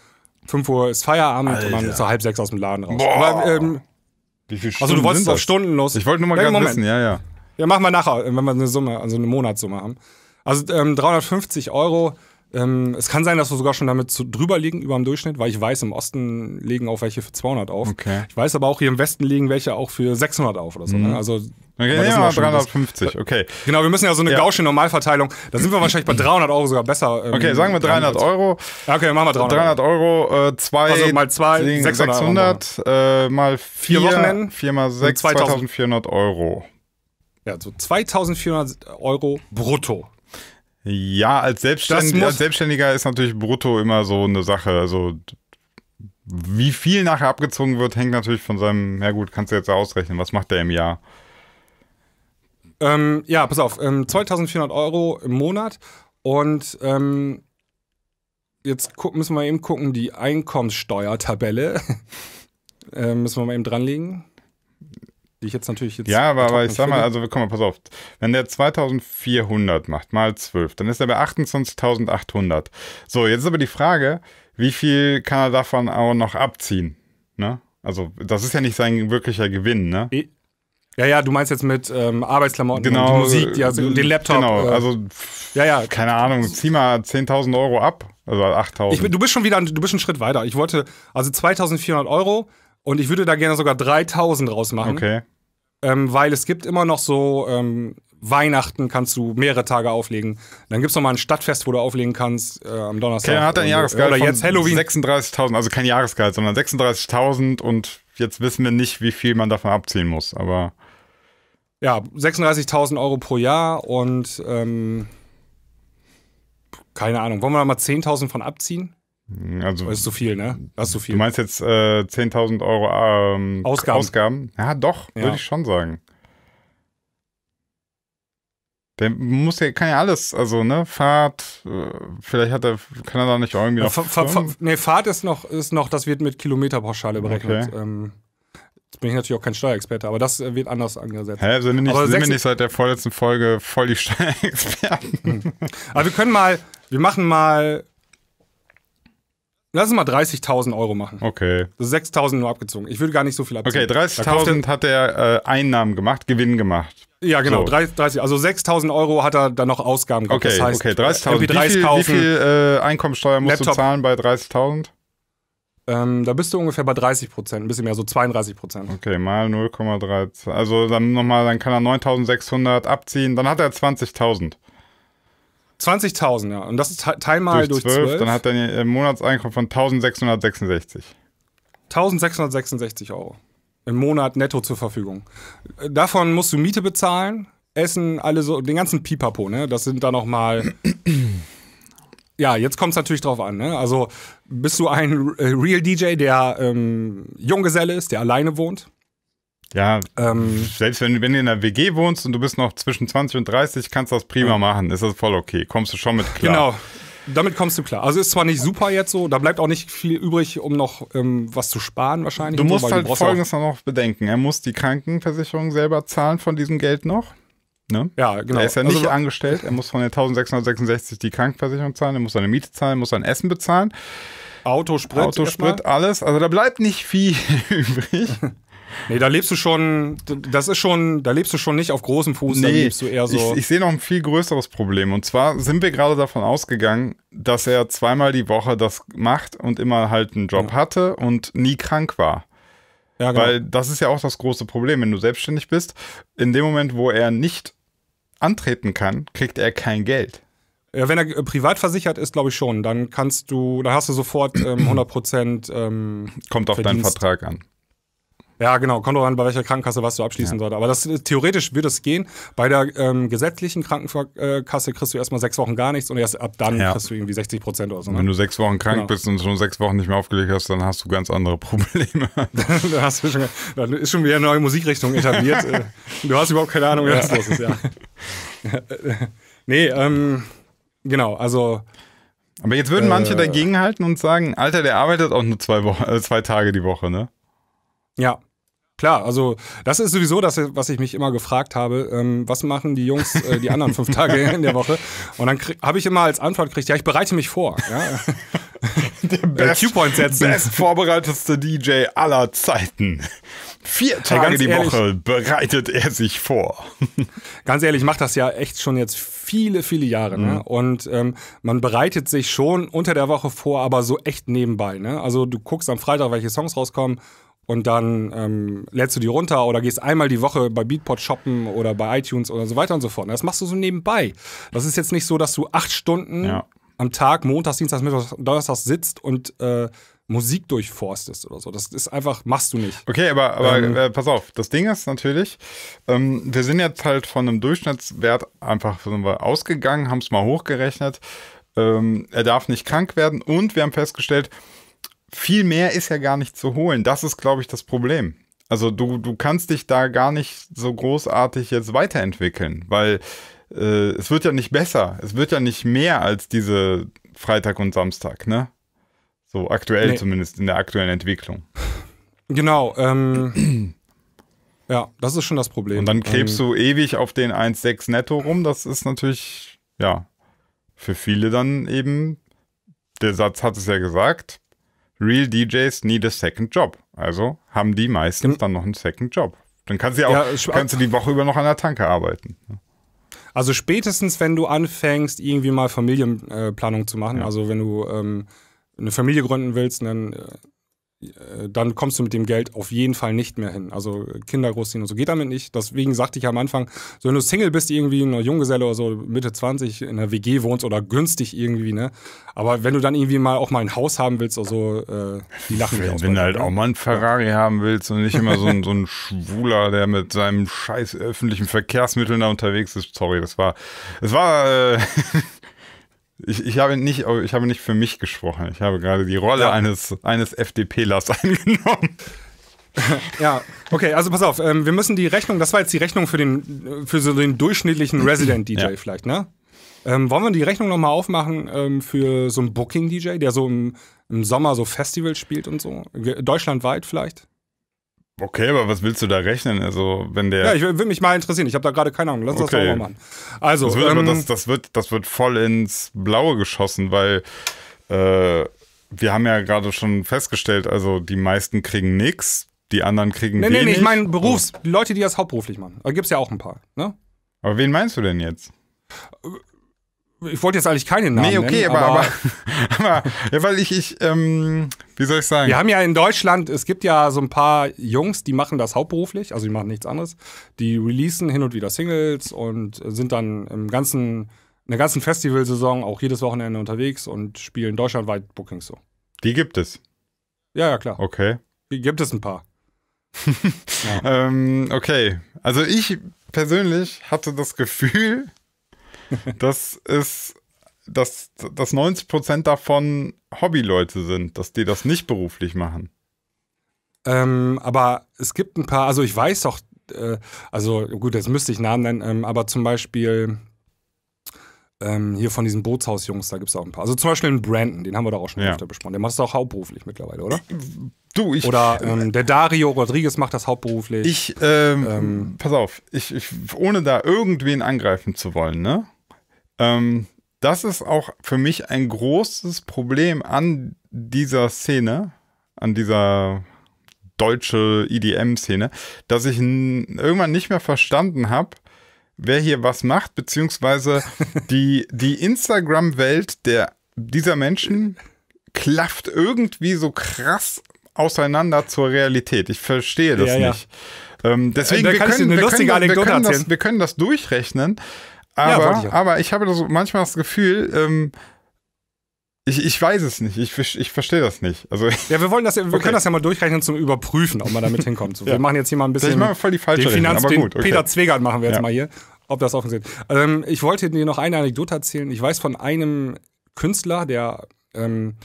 5 Uhr ist Feierabend Alter. und dann ist er halb sechs aus dem Laden raus. Boah. Aber, ähm, Wie viel Stunden? Also du wolltest auf Stunden los. Ich wollte nur mal ja, gerne wissen, ja, ja. Ja, machen wir nachher, wenn wir eine Summe, also eine Monatssumme haben. Also ähm, 350 Euro. Ähm, es kann sein, dass wir sogar schon damit zu, drüber liegen, über dem Durchschnitt, weil ich weiß, im Osten legen auch welche für 200 auf. Okay. Ich weiß aber auch, hier im Westen legen welche auch für 600 auf oder so. Ne? Mhm. Ne? Also Okay, nehmen mal 350, okay. Genau, wir müssen ja so eine ja. gausche Normalverteilung, da sind wir wahrscheinlich bei 300 Euro sogar besser. Ähm, okay, sagen wir 300 Euro. Okay, machen wir 300. 300 Euro, 2 äh, also mal 2, 600,
600 äh, mal 4, vier Wochenenden, 4 mal 6, 2400 Euro.
Ja, so 2400 Euro brutto. Ja, als, Selbstständ als
Selbstständiger ist natürlich brutto immer so eine Sache, also wie viel nachher abgezogen wird, hängt natürlich von seinem, ja gut, kannst du jetzt ausrechnen, was macht der im Jahr?
Ähm, ja, pass auf, ähm, 2400 Euro im Monat und ähm, jetzt gucken, müssen wir eben gucken, die Einkommenssteuertabelle. [laughs] äh, müssen wir mal eben dranlegen. Die ich jetzt natürlich jetzt. Ja, aber, aber ich sag mal, also komm mal, pass auf. Wenn der 2400
macht, mal 12, dann ist er bei 28.800. So, jetzt ist aber die Frage, wie viel kann er davon auch noch abziehen? Ne? Also, das ist ja nicht sein wirklicher Gewinn, ne?
E ja, ja, du meinst jetzt mit ähm, Arbeitsklamotten,
genau, und Musik, die, also, den genau, Laptop. Genau, äh, also
ja, ja. keine Ahnung, zieh mal 10.000 Euro ab, also 8.000. du bist schon wieder, du bist einen Schritt weiter. Ich wollte, also 2.400 Euro und ich würde da gerne sogar 3.000 rausmachen. Okay. Ähm, weil es gibt immer noch so, ähm, Weihnachten kannst du mehrere Tage auflegen. Dann gibt es nochmal ein Stadtfest, wo du auflegen kannst äh, am Donnerstag. Okay, hat ein Jahresgehalt oder jetzt Halloween.
36.000, also kein Jahresgehalt, sondern 36.000 und jetzt wissen wir nicht, wie viel man davon abziehen muss, aber
ja, 36.000 Euro pro Jahr und ähm, keine Ahnung. Wollen wir da mal 10.000 von abziehen? Hm, also, das ist zu viel, ne? Das ist zu viel. Du meinst jetzt äh, 10.000 Euro ähm, Ausgaben. Ausgaben? Ja, doch,
ja. würde ich schon sagen. Der muss ja, kann ja alles, also, ne, Fahrt, äh, vielleicht hat er, kann er da nicht irgendwie äh, noch.
Ne, Fahrt ist noch, ist noch, das wird mit Kilometerpauschale berechnet. Okay. Ähm, Jetzt bin ich natürlich auch kein Steuerexperte, aber das äh, wird anders angesetzt. Hä, sind wir nicht, sind wir nicht
seit der vorletzten Folge voll die [laughs] Steuerexperten?
[laughs] aber wir können mal, wir machen mal Lass uns mal 30.000 Euro machen. Okay. Das ist 6.000 nur abgezogen. Ich würde gar nicht so viel abziehen. Okay, 30.000 hat
er äh, Einnahmen gemacht, Gewinn gemacht.
Ja, genau. So. 30, also 6.000 Euro hat er dann noch Ausgaben gemacht. Okay, das heißt, okay 30.000. Wie viel, wie viel äh, Einkommensteuer musst Laptop. du zahlen bei 30.000? Ähm, da bist du ungefähr bei 30 Prozent, ein bisschen mehr, so 32 Prozent. Okay, mal
0,3. Also dann nochmal, dann kann er 9600 abziehen, dann hat er 20.000.
20.000, ja. Und das teil mal durch, durch 12, 12. Dann hat er
ein äh, Monatseinkommen von
1666. 1666 Euro im Monat netto zur Verfügung. Davon musst du Miete bezahlen, Essen, alle so, den ganzen Pipapo, ne? Das sind da nochmal ja, jetzt kommt es natürlich drauf an. Ne? Also bist du ein äh, Real DJ, der ähm, Junggeselle ist, der alleine wohnt? Ja,
ähm, selbst wenn, wenn du in einer WG wohnst und du bist noch zwischen 20 und 30, kannst du das prima machen. Ist das voll okay. Kommst du schon mit klar.
Genau damit kommst du klar. Also ist zwar nicht super jetzt so, da bleibt auch nicht viel übrig, um noch ähm, was zu sparen wahrscheinlich. Du musst so, halt du Folgendes noch
bedenken. Er muss die Krankenversicherung selber zahlen von diesem Geld noch. Ne? Ja, genau. Er ist ja nicht also, angestellt, er muss von den 1666 die Krankenversicherung zahlen, er muss seine Miete zahlen, muss sein Essen bezahlen. Autosprit.
Autosprit, alles. Also da bleibt nicht viel [laughs] übrig. Nee, da lebst du schon, das ist schon, da lebst du schon nicht auf großem Fuß, nee, da lebst du eher so. Ich, ich
sehe noch ein viel größeres Problem. Und zwar sind wir gerade davon ausgegangen, dass er zweimal die Woche das macht und immer halt einen Job ja. hatte und nie krank war. Ja, genau. Weil das ist ja auch das große Problem, wenn du selbstständig bist. In dem Moment, wo er nicht antreten kann, kriegt er kein
Geld. Ja, wenn er äh, privat versichert ist, glaube ich schon, dann kannst du, dann hast du sofort ähm, 100 [clears throat] Prozent. Ähm, kommt auf Verdienst. deinen Vertrag an. Ja, genau, kommt auch an, bei welcher Krankenkasse was du abschließen ja. solltest. Aber das theoretisch würde es gehen. Bei der ähm, gesetzlichen Krankenkasse kriegst du erstmal sechs Wochen gar nichts und erst ab dann ja. kriegst du irgendwie 60 Prozent oder so. Ne? Wenn du sechs Wochen krank genau. bist
und schon sechs Wochen nicht mehr aufgelegt hast, dann hast du ganz andere Probleme.
[laughs] dann, hast du schon, dann ist schon wieder eine neue Musikrichtung etabliert. [laughs] du hast überhaupt keine Ahnung, was ja. los ist, ja. [laughs] nee, ähm, genau, also.
Aber jetzt würden manche äh, dagegenhalten und sagen, Alter, der arbeitet auch nur zwei, Wochen, äh, zwei Tage die Woche, ne?
Ja, Klar, also das ist sowieso das, was ich mich immer gefragt habe. Ähm, was machen die Jungs äh, die anderen fünf [laughs] Tage in der Woche? Und dann habe ich immer als Antwort gekriegt, ja, ich bereite mich vor. Ja. [laughs] der äh, best, äh, setzen. best vorbereiteste DJ aller Zeiten. Vier Tage die ehrlich, Woche bereitet er sich vor. [laughs] ganz ehrlich, macht das ja echt schon jetzt viele, viele Jahre. Ne? Mhm. Ne? Und ähm, man bereitet sich schon unter der Woche vor, aber so echt nebenbei. Ne? Also du guckst am Freitag, welche Songs rauskommen und dann ähm, lädst du die runter oder gehst einmal die Woche bei Beatport shoppen oder bei iTunes oder so weiter und so fort. Ne? Das machst du so nebenbei. Das ist jetzt nicht so, dass du acht Stunden ja. am Tag, Montags, Dienstags, Mittwochs, Donnerstags sitzt und äh, Musik durchforstest oder so. Das ist einfach, machst du nicht. Okay, aber, aber ähm, äh, pass auf, das Ding
ist natürlich, ähm, wir sind jetzt halt von einem Durchschnittswert einfach wir, ausgegangen, haben es mal hochgerechnet. Ähm, er darf nicht krank werden und wir haben festgestellt, viel mehr ist ja gar nicht zu holen. Das ist, glaube ich, das Problem. Also du, du kannst dich da gar nicht so großartig jetzt weiterentwickeln, weil äh, es wird ja nicht besser, es wird ja nicht mehr als diese Freitag und Samstag, ne? So aktuell nee. zumindest, in der aktuellen Entwicklung.
Genau, ähm, [clears throat] ja, das ist schon das Problem. Und dann klebst ähm, du
ewig auf den 1,6 netto rum, das ist natürlich, ja, für viele dann eben, der Satz hat es ja gesagt, real DJs need a second job. Also haben die meistens dann noch einen second job. Dann
kannst du auch, ja, kannst du die Woche über noch an der Tanke arbeiten. Also spätestens, wenn du anfängst, irgendwie mal Familienplanung äh, zu machen, ja. also wenn du ähm, eine Familie gründen willst, dann, äh, äh, dann kommst du mit dem Geld auf jeden Fall nicht mehr hin. Also Kinder großziehen und so geht damit nicht. Deswegen sagte ich am Anfang, so wenn du Single bist, irgendwie eine Junggeselle oder so Mitte 20 in einer WG wohnst oder günstig irgendwie, ne? Aber wenn du dann irgendwie mal auch mal ein Haus haben willst oder so, äh, die lachen Wenn, wenn du halt auch
mal ein Ferrari haben willst und nicht immer so ein, [laughs] so ein Schwuler, der mit seinem scheiß öffentlichen Verkehrsmitteln da unterwegs ist. Sorry, das war, das war äh [laughs] Ich, ich, habe nicht, oh, ich habe nicht für mich gesprochen. Ich habe gerade die Rolle ja. eines, eines FDP-Lers [laughs] eingenommen.
[laughs] ja, okay, also pass auf, ähm, wir müssen die Rechnung, das war jetzt die Rechnung für den, für so den durchschnittlichen Resident-DJ [clears throat] ja. vielleicht, ne? Ähm, wollen wir die Rechnung nochmal aufmachen ähm, für so einen Booking-DJ, der so im, im Sommer so Festivals spielt und so? Deutschlandweit vielleicht?
Okay, aber was willst du da rechnen? Also, wenn der. Ja, ich
will, mich mal interessieren. Ich habe da gerade keine Ahnung. Lass okay. das doch mal machen. Also, das wird, ähm, das,
das, wird, das wird voll ins Blaue geschossen, weil äh, wir haben ja gerade schon festgestellt, also die meisten kriegen nichts, die anderen kriegen nee, wenig. Nee, nee, ich meine
Berufs, oh. Leute, die das hauptberuflich machen. Da gibt es ja auch ein paar, ne? Aber wen meinst du denn jetzt? Äh, ich wollte jetzt eigentlich keinen Namen. Nee, okay, nennen, aber, aber, aber, [laughs] aber, ja, weil ich, ich ähm, wie soll ich sagen? Wir haben ja in Deutschland, es gibt ja so ein paar Jungs, die machen das hauptberuflich, also die machen nichts anderes. Die releasen hin und wieder Singles und sind dann im ganzen, in der ganzen Festivalsaison auch jedes Wochenende unterwegs und spielen deutschlandweit Bookings so. Die gibt es. Ja, ja, klar. Okay. Die gibt es ein paar. [laughs] ähm,
okay. Also ich persönlich hatte das Gefühl, [laughs] das ist, dass, dass 90 Prozent davon Hobbyleute sind, dass die das nicht beruflich machen.
Ähm, aber es gibt ein paar, also ich weiß doch, äh, also gut, jetzt müsste ich Namen nennen, ähm, aber zum Beispiel ähm, hier von diesen Bootshausjungs, da gibt es auch ein paar. Also zum Beispiel den Brandon, den haben wir doch auch schon ja. öfter besprochen. Der macht es auch hauptberuflich mittlerweile, oder?
Du, ich. Oder ähm,
der Dario Rodriguez macht das hauptberuflich. Ich, ähm,
ähm pass auf, ich, ich, ohne da irgendwen angreifen zu wollen, ne? Ähm, das ist auch für mich ein großes Problem an dieser Szene, an dieser deutsche idm e szene dass ich irgendwann nicht mehr verstanden habe, wer hier was macht, beziehungsweise [laughs] die, die Instagram-Welt dieser Menschen klafft irgendwie so krass auseinander zur Realität. Ich verstehe das ja, nicht. Ja. Ähm, deswegen, da wir können, wir können, wir, können das, wir können das durchrechnen. Aber, ja, aber ich habe das, manchmal das Gefühl, ähm, ich, ich weiß es nicht. Ich, ich verstehe das nicht. Also,
[laughs] ja, wir wollen das, wir okay. können das ja mal durchrechnen zum Überprüfen, ob man damit hinkommt. So, ja. Wir machen jetzt hier mal ein bisschen. Ich mache voll die falsche den Finanz, Rechnung, gut, okay. Peter Zwegert machen wir jetzt ja. mal hier, ob das offensichtlich. Ähm, ich wollte dir noch eine Anekdote erzählen. Ich weiß von einem Künstler, der ähm,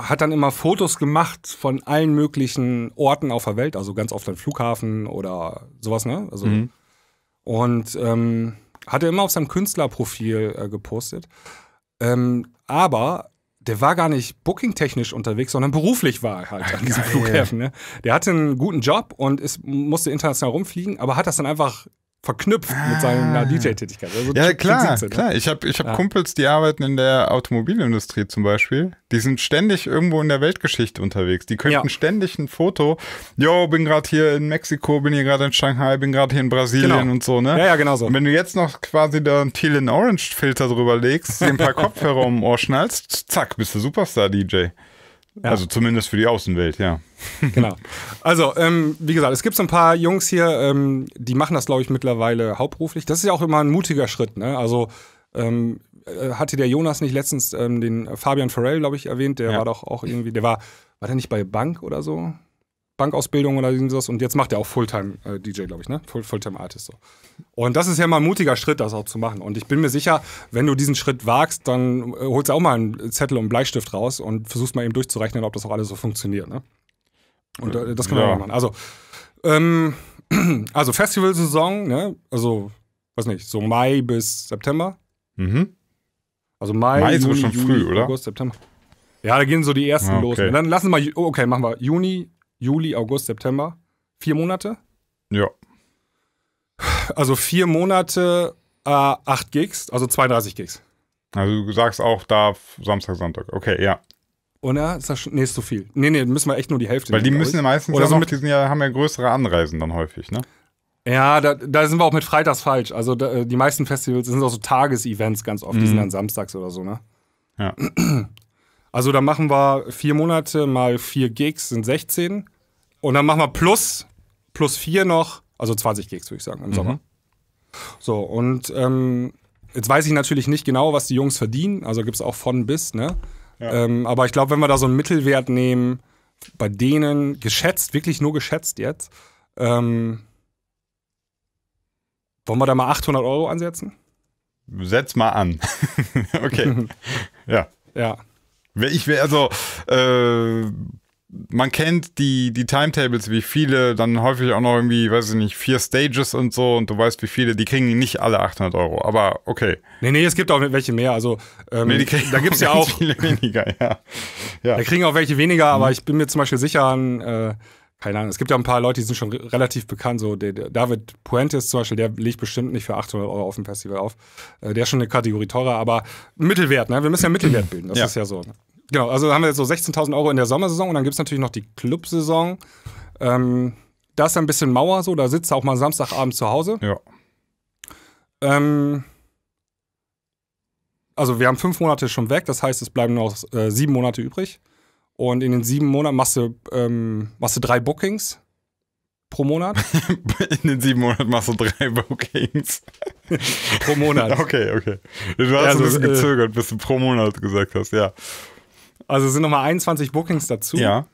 hat dann immer Fotos gemacht von allen möglichen Orten auf der Welt, also ganz oft ein Flughafen oder sowas, ne? Also, mhm. Und ähm, hat er immer auf seinem Künstlerprofil äh, gepostet. Ähm, aber der war gar nicht bookingtechnisch unterwegs, sondern beruflich war er halt Ach, an diesem Flughafen. Ne? Der hatte einen guten Job und ist, musste international rumfliegen, aber hat das dann einfach verknüpft ah. mit seiner ah. DJ-Tätigkeit. Also ja, klar, Sinn, klar. Ich habe ich hab ja.
Kumpels, die arbeiten in der Automobilindustrie zum Beispiel. Die sind ständig irgendwo in der Weltgeschichte unterwegs. Die könnten ja. ständig ein Foto, yo, bin gerade hier in Mexiko, bin hier gerade in Shanghai, bin gerade hier in Brasilien genau. und so, ne? Ja, ja, genau so. Und wenn du jetzt noch quasi da einen Teal and Orange Filter drüber legst, dir ein paar [laughs] Kopfhörer um den Ohr schnallst, zack, bist du Superstar-DJ. Ja. Also
zumindest für die Außenwelt, ja. [laughs] genau. Also, ähm, wie gesagt, es gibt so ein paar Jungs hier, ähm, die machen das, glaube ich, mittlerweile hauptberuflich. Das ist ja auch immer ein mutiger Schritt, ne? Also, ähm, äh, hatte der Jonas nicht letztens ähm, den Fabian Farrell, glaube ich, erwähnt? Der ja. war doch auch irgendwie, der war, war der nicht bei Bank oder so? Bankausbildung oder irgendwas und jetzt macht er auch Fulltime-DJ, äh, glaube ich, ne? Full, Fulltime-Artist. So. Und das ist ja mal ein mutiger Schritt, das auch zu machen. Und ich bin mir sicher, wenn du diesen Schritt wagst, dann äh, holst du auch mal einen Zettel und einen Bleistift raus und versuchst mal eben durchzurechnen, ob das auch alles so funktioniert, ne? Und äh, das können wir ja. machen. Also, ähm, [clears throat] also Festivalsaison, ne? Also, weiß nicht, so Mai bis September. Mhm. Also Mai, Mai ist Juni, schon früh, Juni, oder? August, September. Ja, da gehen so die ersten ah, okay. los. Und dann lassen wir mal, okay, machen wir Juni, Juli, August, September. Vier Monate? Ja. Also vier Monate, äh, acht Gigs, also 32 Gigs. Also du sagst auch da Samstag, Sonntag. Okay, ja. Oder? Äh, ist das schon, nee, ist zu viel. Nee, nee, müssen wir echt nur die Hälfte Weil die müssen ja meistens Oder ja so mit,
die sind ja, haben ja größere Anreisen dann häufig, ne?
Ja, da, da sind wir auch mit Freitags falsch. Also da, äh, die meisten Festivals sind auch so Tagesevents ganz oft, mhm. die sind dann samstags oder so, ne? Ja. [clears throat] Also da machen wir vier Monate mal vier Gigs sind 16. Und dann machen wir plus, plus vier noch, also 20 Gigs, würde ich sagen, im mhm. Sommer. So, und ähm, jetzt weiß ich natürlich nicht genau, was die Jungs verdienen. Also gibt es auch von bis, ne? Ja. Ähm, aber ich glaube, wenn wir da so einen Mittelwert nehmen, bei denen geschätzt, wirklich nur geschätzt jetzt, ähm, wollen wir da mal 800 Euro ansetzen? Setz mal an.
[laughs] okay. [laughs] ja. Ja. Ich wäre also, äh, man kennt die, die Timetables, wie viele, dann häufig auch noch irgendwie, weiß ich nicht, vier Stages und so und du weißt, wie viele, die kriegen nicht alle 800 Euro, aber okay. Nee, nee, es gibt auch welche
mehr, also ähm, nee, da gibt es ja auch. Viele weniger, ja. ja. Da kriegen auch welche weniger, aber mhm. ich bin mir zum Beispiel sicher, an, äh, keine Ahnung, es gibt ja ein paar Leute, die sind schon relativ bekannt, so der, der David Puentes zum Beispiel, der legt bestimmt nicht für 800 Euro auf dem Festival auf. Äh, der ist schon eine Kategorie teurer, aber Mittelwert, ne? wir müssen ja Mittelwert bilden, das ja. ist ja so. Genau, also haben wir jetzt so 16.000 Euro in der Sommersaison und dann gibt es natürlich noch die Clubsaison. Ähm, da ist ein bisschen Mauer so, da sitzt er auch mal Samstagabend zu Hause. Ja. Ähm, also wir haben fünf Monate schon weg, das heißt, es bleiben noch äh, sieben Monate übrig. Und in den sieben Monaten machst du, ähm, machst du drei Bookings pro Monat. [laughs] in den sieben Monaten machst du drei Bookings. [laughs] pro Monat. Okay, okay. Du hast ja, also, ein bisschen äh, gezögert, bis du pro Monat gesagt hast, ja. Also sind nochmal 21 Bookings dazu. Ja.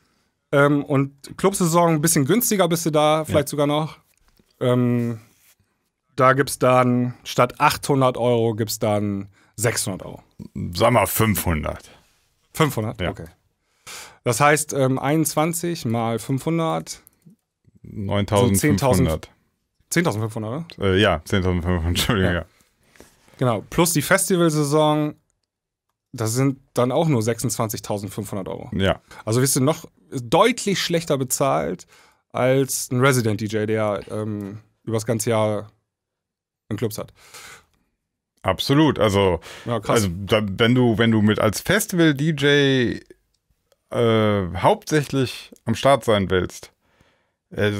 Ähm, und Clubsaison ein bisschen günstiger bist du da, vielleicht ja. sogar noch. Ähm, da gibt es dann statt 800 Euro gibt es dann 600 Euro. Sag mal 500. 500? Ja. Okay. Das heißt, ähm, 21 mal 500.
9500.
10.500,
10 äh, ja, 10.500, Entschuldigung, ja.
Genau, plus die Festivalsaison, das sind dann auch nur 26.500 Euro. Ja. Also wirst du noch deutlich schlechter bezahlt als ein Resident-DJ, der ähm, über das ganze Jahr in Clubs hat. Absolut, also,
ja, also da, wenn, du, wenn du mit als Festival-DJ äh, hauptsächlich am Start sein willst, äh,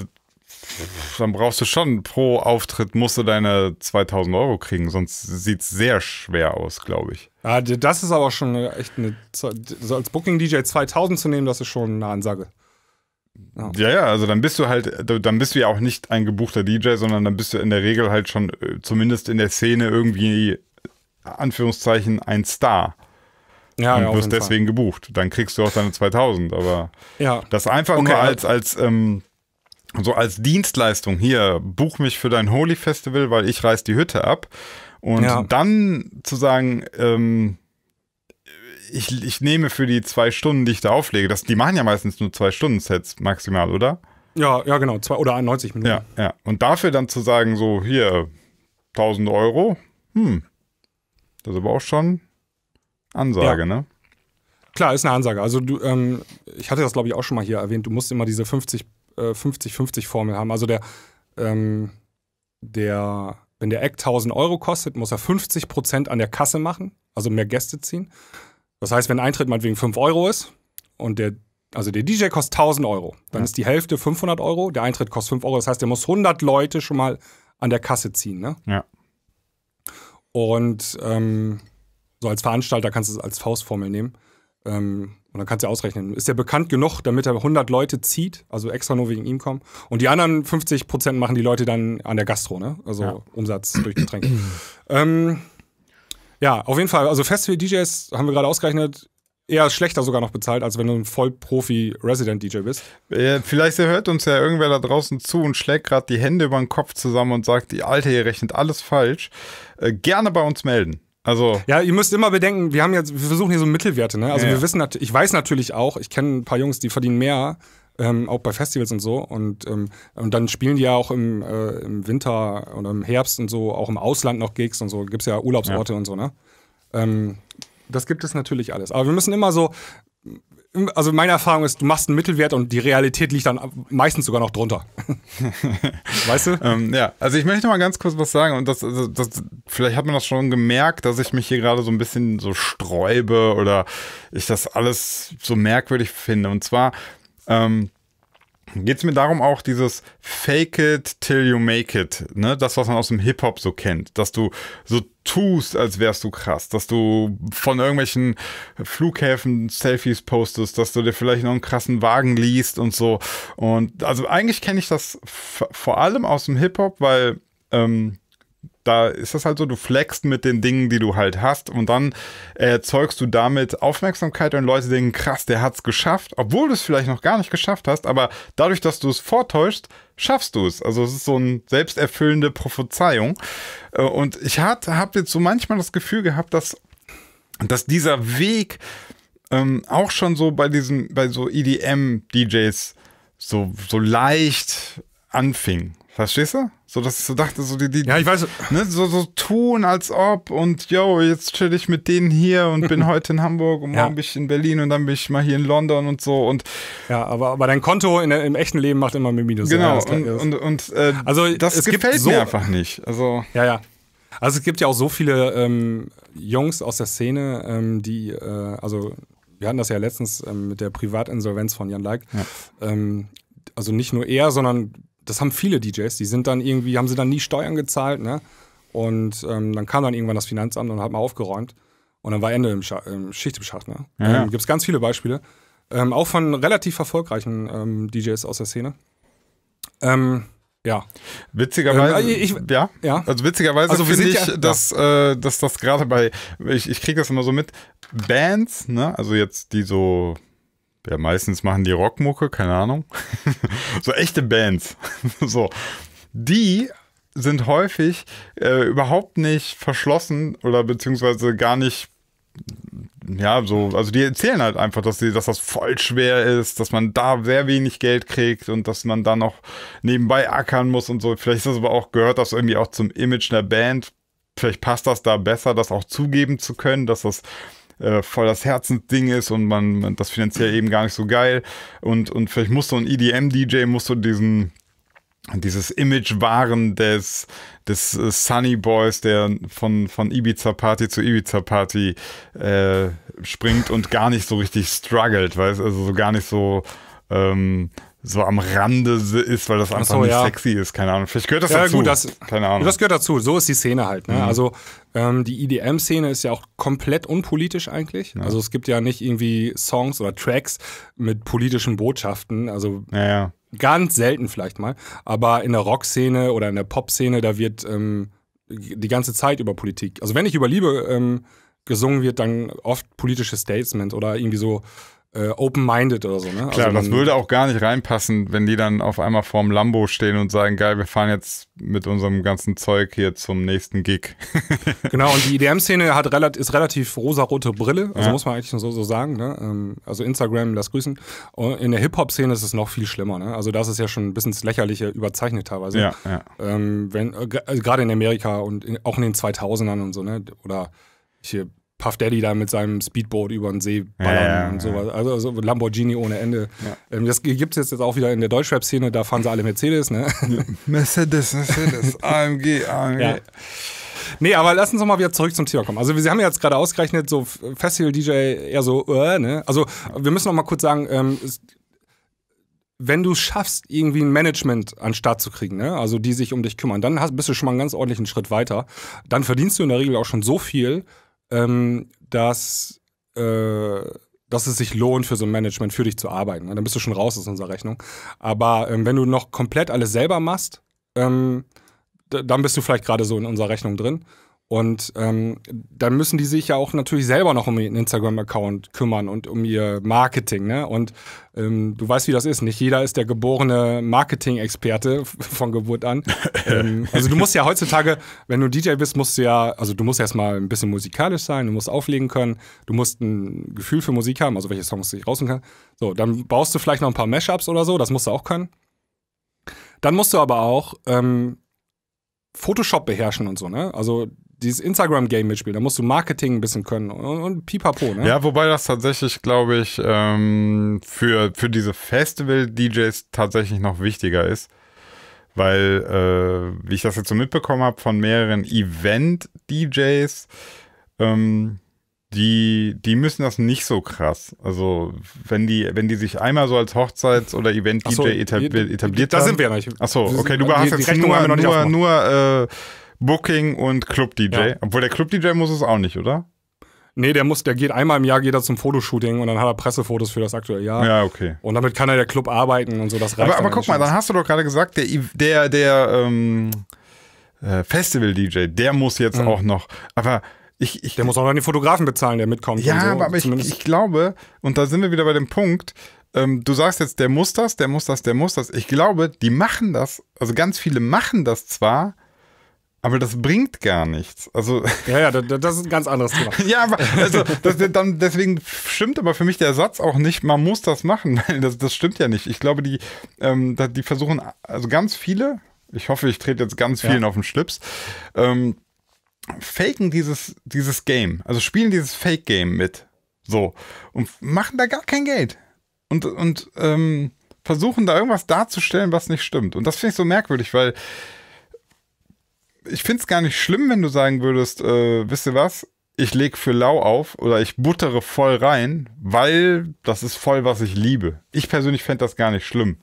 dann brauchst du schon pro Auftritt musst du deine 2000 Euro kriegen, sonst sieht es sehr schwer aus, glaube ich.
Ah, das ist aber schon echt eine, so als Booking DJ 2000 zu nehmen, das ist schon eine Ansage. ja,
ja, also dann bist du halt, dann bist du ja auch nicht ein gebuchter DJ, sondern dann bist du in der Regel halt schon äh, zumindest in der Szene irgendwie äh, Anführungszeichen ein Star. Ja, und ja, wirst deswegen Fall. gebucht. Dann kriegst du auch deine 2000. Aber ja. das einfach okay, nur als, als, ähm, so als Dienstleistung hier, buch mich für dein Holy Festival, weil ich reiß die Hütte ab. Und ja. dann zu sagen, ähm, ich, ich nehme für die zwei Stunden, die ich da auflege, das, die machen ja meistens nur zwei Stunden Sets maximal, oder?
Ja, ja, genau, zwei oder 91 Minuten. Ja,
ja. Und dafür dann zu sagen, so, hier, 1000 Euro, hm, das ist aber auch
schon Ansage, ja. ne? Klar, ist eine Ansage. Also du, ähm, ich hatte das glaube ich auch schon mal hier erwähnt, du musst immer diese 50-50-Formel äh, haben. Also der, ähm, der, wenn der Eck 1000 Euro kostet, muss er 50 Prozent an der Kasse machen, also mehr Gäste ziehen. Das heißt, wenn Eintritt meinetwegen 5 Euro ist und der, also der DJ kostet 1000 Euro, dann ja. ist die Hälfte 500 Euro, der Eintritt kostet 5 Euro. Das heißt, der muss 100 Leute schon mal an der Kasse ziehen, ne? Ja. Und ähm, so als Veranstalter kannst du es als Faustformel nehmen. Ähm, und dann kannst du ausrechnen. Ist der bekannt genug, damit er 100 Leute zieht, also extra nur wegen ihm kommen? Und die anderen 50 Prozent machen die Leute dann an der Gastro, ne? Also ja. Umsatz durch Getränke. ähm, ja, auf jeden Fall. Also Festival-DJs haben wir gerade ausgerechnet. Eher schlechter sogar noch bezahlt, als wenn du ein Vollprofi-Resident-DJ bist. Äh, vielleicht hört uns ja irgendwer da draußen zu und schlägt gerade die Hände über den Kopf zusammen und sagt, die Alte, ihr rechnet alles falsch. Äh, gerne bei uns melden. Also ja, ihr müsst immer bedenken, wir haben jetzt, wir versuchen hier so Mittelwerte, ne? Also ja. wir wissen, ich weiß natürlich auch, ich kenne ein paar Jungs, die verdienen mehr, ähm, auch bei Festivals und so. Und, ähm, und dann spielen die ja auch im, äh, im Winter oder im Herbst und so, auch im Ausland noch Gigs und so. Gibt es ja Urlaubsorte ja. und so, ne? Ähm, das gibt es natürlich alles. Aber wir müssen immer so also meine Erfahrung ist, du machst einen Mittelwert und die Realität liegt dann meistens sogar noch drunter.
[laughs] weißt du? ähm, ja, also ich möchte mal ganz kurz was sagen und das, das, also das, vielleicht hat man das schon gemerkt, dass ich mich hier gerade so ein bisschen so sträube oder ich das alles so merkwürdig finde. Und zwar, ähm, geht es mir darum auch dieses Fake it till you make it, ne? Das, was man aus dem Hip-Hop so kennt, dass du so tust, als wärst du krass, dass du von irgendwelchen Flughäfen Selfies postest, dass du dir vielleicht noch einen krassen Wagen liest und so. Und also eigentlich kenne ich das vor allem aus dem Hip-Hop, weil ähm, da ist das halt so, du flexst mit den Dingen, die du halt hast und dann äh, erzeugst du damit Aufmerksamkeit und Leute denken, krass, der hat es geschafft, obwohl du es vielleicht noch gar nicht geschafft hast, aber dadurch, dass du es vortäuschst, schaffst du es. Also es ist so eine selbsterfüllende Prophezeiung äh, und ich habe jetzt so manchmal das Gefühl gehabt, dass, dass dieser Weg ähm, auch schon so bei diesen, bei so EDM-DJs so, so leicht anfing. Verstehst du? So, dass ich so dachte, so die, die ja, ich weiß. Ne, so, so tun, als ob und yo, jetzt chill ich mit denen hier und bin [laughs] heute in Hamburg und ja. morgen bin ich in Berlin und dann bin ich mal hier in London und so und.
Ja, aber, aber dein Konto in, im echten Leben macht immer mehr Minus. Genau, ja, und, und, und äh, also, das gefällt so, mir einfach nicht. Also, ja, ja. Also es gibt ja auch so viele ähm, Jungs aus der Szene, ähm, die, äh, also wir hatten das ja letztens ähm, mit der Privatinsolvenz von Jan Like. Ja. Ähm, also nicht nur er, sondern das haben viele DJs, die sind dann irgendwie, haben sie dann nie Steuern gezahlt, ne? Und ähm, dann kam dann irgendwann das Finanzamt und hat mal aufgeräumt. Und dann war Ende im, Scha im Schicht im Schacht. Ne? Ja. Ähm, Gibt es ganz viele Beispiele. Ähm, auch von relativ erfolgreichen ähm, DJs aus der Szene. Ähm, ja. Witzigerweise, äh, ich, ja, ja. Also witzigerweise also finde ich, ja, dass, ja. Äh, dass das gerade bei, ich,
ich kriege das immer so mit, Bands, ne, also jetzt die so ja, meistens machen die Rockmucke, keine Ahnung. [laughs] so echte Bands. [laughs] so. Die sind häufig äh, überhaupt nicht verschlossen oder beziehungsweise gar nicht ja, so, also die erzählen halt einfach, dass, die, dass das voll schwer ist, dass man da sehr wenig Geld kriegt und dass man da noch nebenbei ackern muss und so. Vielleicht ist das aber auch, gehört das irgendwie auch zum Image der Band. Vielleicht passt das da besser, das auch zugeben zu können, dass das äh, voll das Herzensding ist und man, man das finanziell eben gar nicht so geil. Und, und vielleicht muss so ein EDM-DJ, muss so diesen, dieses Image wahren des, des äh, Sunny Boys, der von, von Ibiza Party zu Ibiza Party äh, springt und gar nicht so richtig struggelt, weißt also so gar nicht so ähm, so am Rande ist, weil das einfach so, nicht ja. sexy ist. Keine Ahnung. Vielleicht gehört das ja, dazu. Gut, das, Keine Ahnung. Das
gehört dazu. So ist die Szene halt. Ne? Mhm. Also ähm, die EDM-Szene ist ja auch komplett unpolitisch eigentlich. Ja. Also es gibt ja nicht irgendwie Songs oder Tracks mit politischen Botschaften. Also ja, ganz selten vielleicht mal. Aber in der Rock-Szene oder in der Pop-Szene, da wird ähm, die ganze Zeit über Politik. Also wenn nicht über Liebe ähm, gesungen wird, dann oft politische Statements oder irgendwie so äh, open-minded oder so. Ne? Klar, also das würde auch
gar nicht reinpassen, wenn die dann auf einmal vorm Lambo stehen und sagen, geil, wir fahren jetzt mit unserem ganzen Zeug hier zum nächsten Gig.
[laughs] genau, und die EDM-Szene hat relativ, ist relativ rosarote Brille, also ja. muss man eigentlich so, so sagen. Ne? Ähm, also Instagram, lass grüßen. Und In der Hip-Hop-Szene ist es noch viel schlimmer. Ne? Also das ist ja schon ein bisschen das Lächerliche überzeichnet teilweise. Ja, ja. Ähm, wenn, also gerade in Amerika und in, auch in den 2000ern und so, ne? oder hier Puff Daddy da mit seinem Speedboat über den See ballern ja, ja, und sowas. Also, also, Lamborghini ohne Ende. Ähm, das gibt es jetzt auch wieder in der Deutschrap-Szene, da fahren sie alle Mercedes, ne?
Mercedes, Mercedes,
AMG, [laughs] AMG. Nee, aber lass uns noch mal wieder zurück zum Thema kommen. Also wir haben ja jetzt gerade ausgerechnet, so Festival-DJ eher so, äh, ne? Also wir müssen noch mal kurz sagen, ähm, wenn du schaffst, irgendwie ein Management an den Start zu kriegen, ne? also die sich um dich kümmern, dann hast, bist du schon mal einen ganz ordentlichen Schritt weiter. Dann verdienst du in der Regel auch schon so viel, ähm, dass, äh, dass es sich lohnt, für so ein Management für dich zu arbeiten. Dann bist du schon raus aus unserer Rechnung. Aber ähm, wenn du noch komplett alles selber machst, ähm, dann bist du vielleicht gerade so in unserer Rechnung drin. Und ähm, dann müssen die sich ja auch natürlich selber noch um ihren Instagram-Account kümmern und um ihr Marketing. Ne? Und ähm, du weißt, wie das ist. Nicht jeder ist der geborene Marketing-Experte [laughs] von Geburt an. ähm, also du musst ja heutzutage, wenn du DJ bist, musst du ja, also du musst erstmal ein bisschen musikalisch sein, du musst auflegen können, du musst ein Gefühl für Musik haben, also welche Songs ich rausholen kann. So, dann baust du vielleicht noch ein paar Mashups oder so, das musst du auch können. Dann musst du aber auch ähm, Photoshop beherrschen und so, ne? Also dieses Instagram-Game mitspielen. Da musst du Marketing ein bisschen können und, und pipapo. Ne? Ja,
wobei das tatsächlich, glaube ich, ähm, für, für diese Festival-DJs tatsächlich noch wichtiger ist. Weil, äh, wie ich das jetzt so mitbekommen habe, von mehreren Event-DJs, ähm, die, die müssen das nicht so krass. Also, wenn die, wenn die sich einmal so als Hochzeits- oder Event-DJ so, etabliert, haben. Da sind wir ja nicht. Achso, okay, du hast jetzt nur, nur, nur äh, Booking und Club DJ. Ja. Obwohl der Club DJ muss es auch nicht, oder?
Nee, der muss, der geht einmal im Jahr geht er zum Fotoshooting und dann hat er Pressefotos für das aktuelle Jahr. Ja, okay. Und damit kann er der Club arbeiten und so. Das aber aber guck mal,
dann hast du doch gerade gesagt, der, der, der ähm, äh, Festival-DJ, der muss jetzt mhm. auch noch. Aber ich, ich, der muss auch noch den Fotografen bezahlen, der mitkommt. Ja, so, aber, aber ich, ich, glaube, und da sind wir wieder bei dem Punkt, ähm, du sagst jetzt, der muss das, der muss das, der muss das. Ich glaube, die machen das, also ganz viele machen das zwar, aber das bringt gar nichts. Also ja, ja, das ist ein ganz anderes Thema. [laughs] ja, aber also, das, dann, deswegen stimmt aber für mich der Satz auch nicht, man muss das machen, [laughs] weil das, das stimmt ja nicht. Ich glaube, die, ähm, die versuchen, also ganz viele, ich hoffe, ich trete jetzt ganz vielen ja. auf den Schlips, ähm, faken dieses, dieses Game, also spielen dieses Fake-Game mit. So. Und machen da gar kein Geld. Und, und ähm, versuchen da irgendwas darzustellen, was nicht stimmt. Und das finde ich so merkwürdig, weil ich finde es gar nicht schlimm, wenn du sagen würdest, äh, wisst ihr was, ich lege für lau auf oder ich buttere voll rein, weil das ist voll, was ich liebe. Ich persönlich fände das gar nicht schlimm.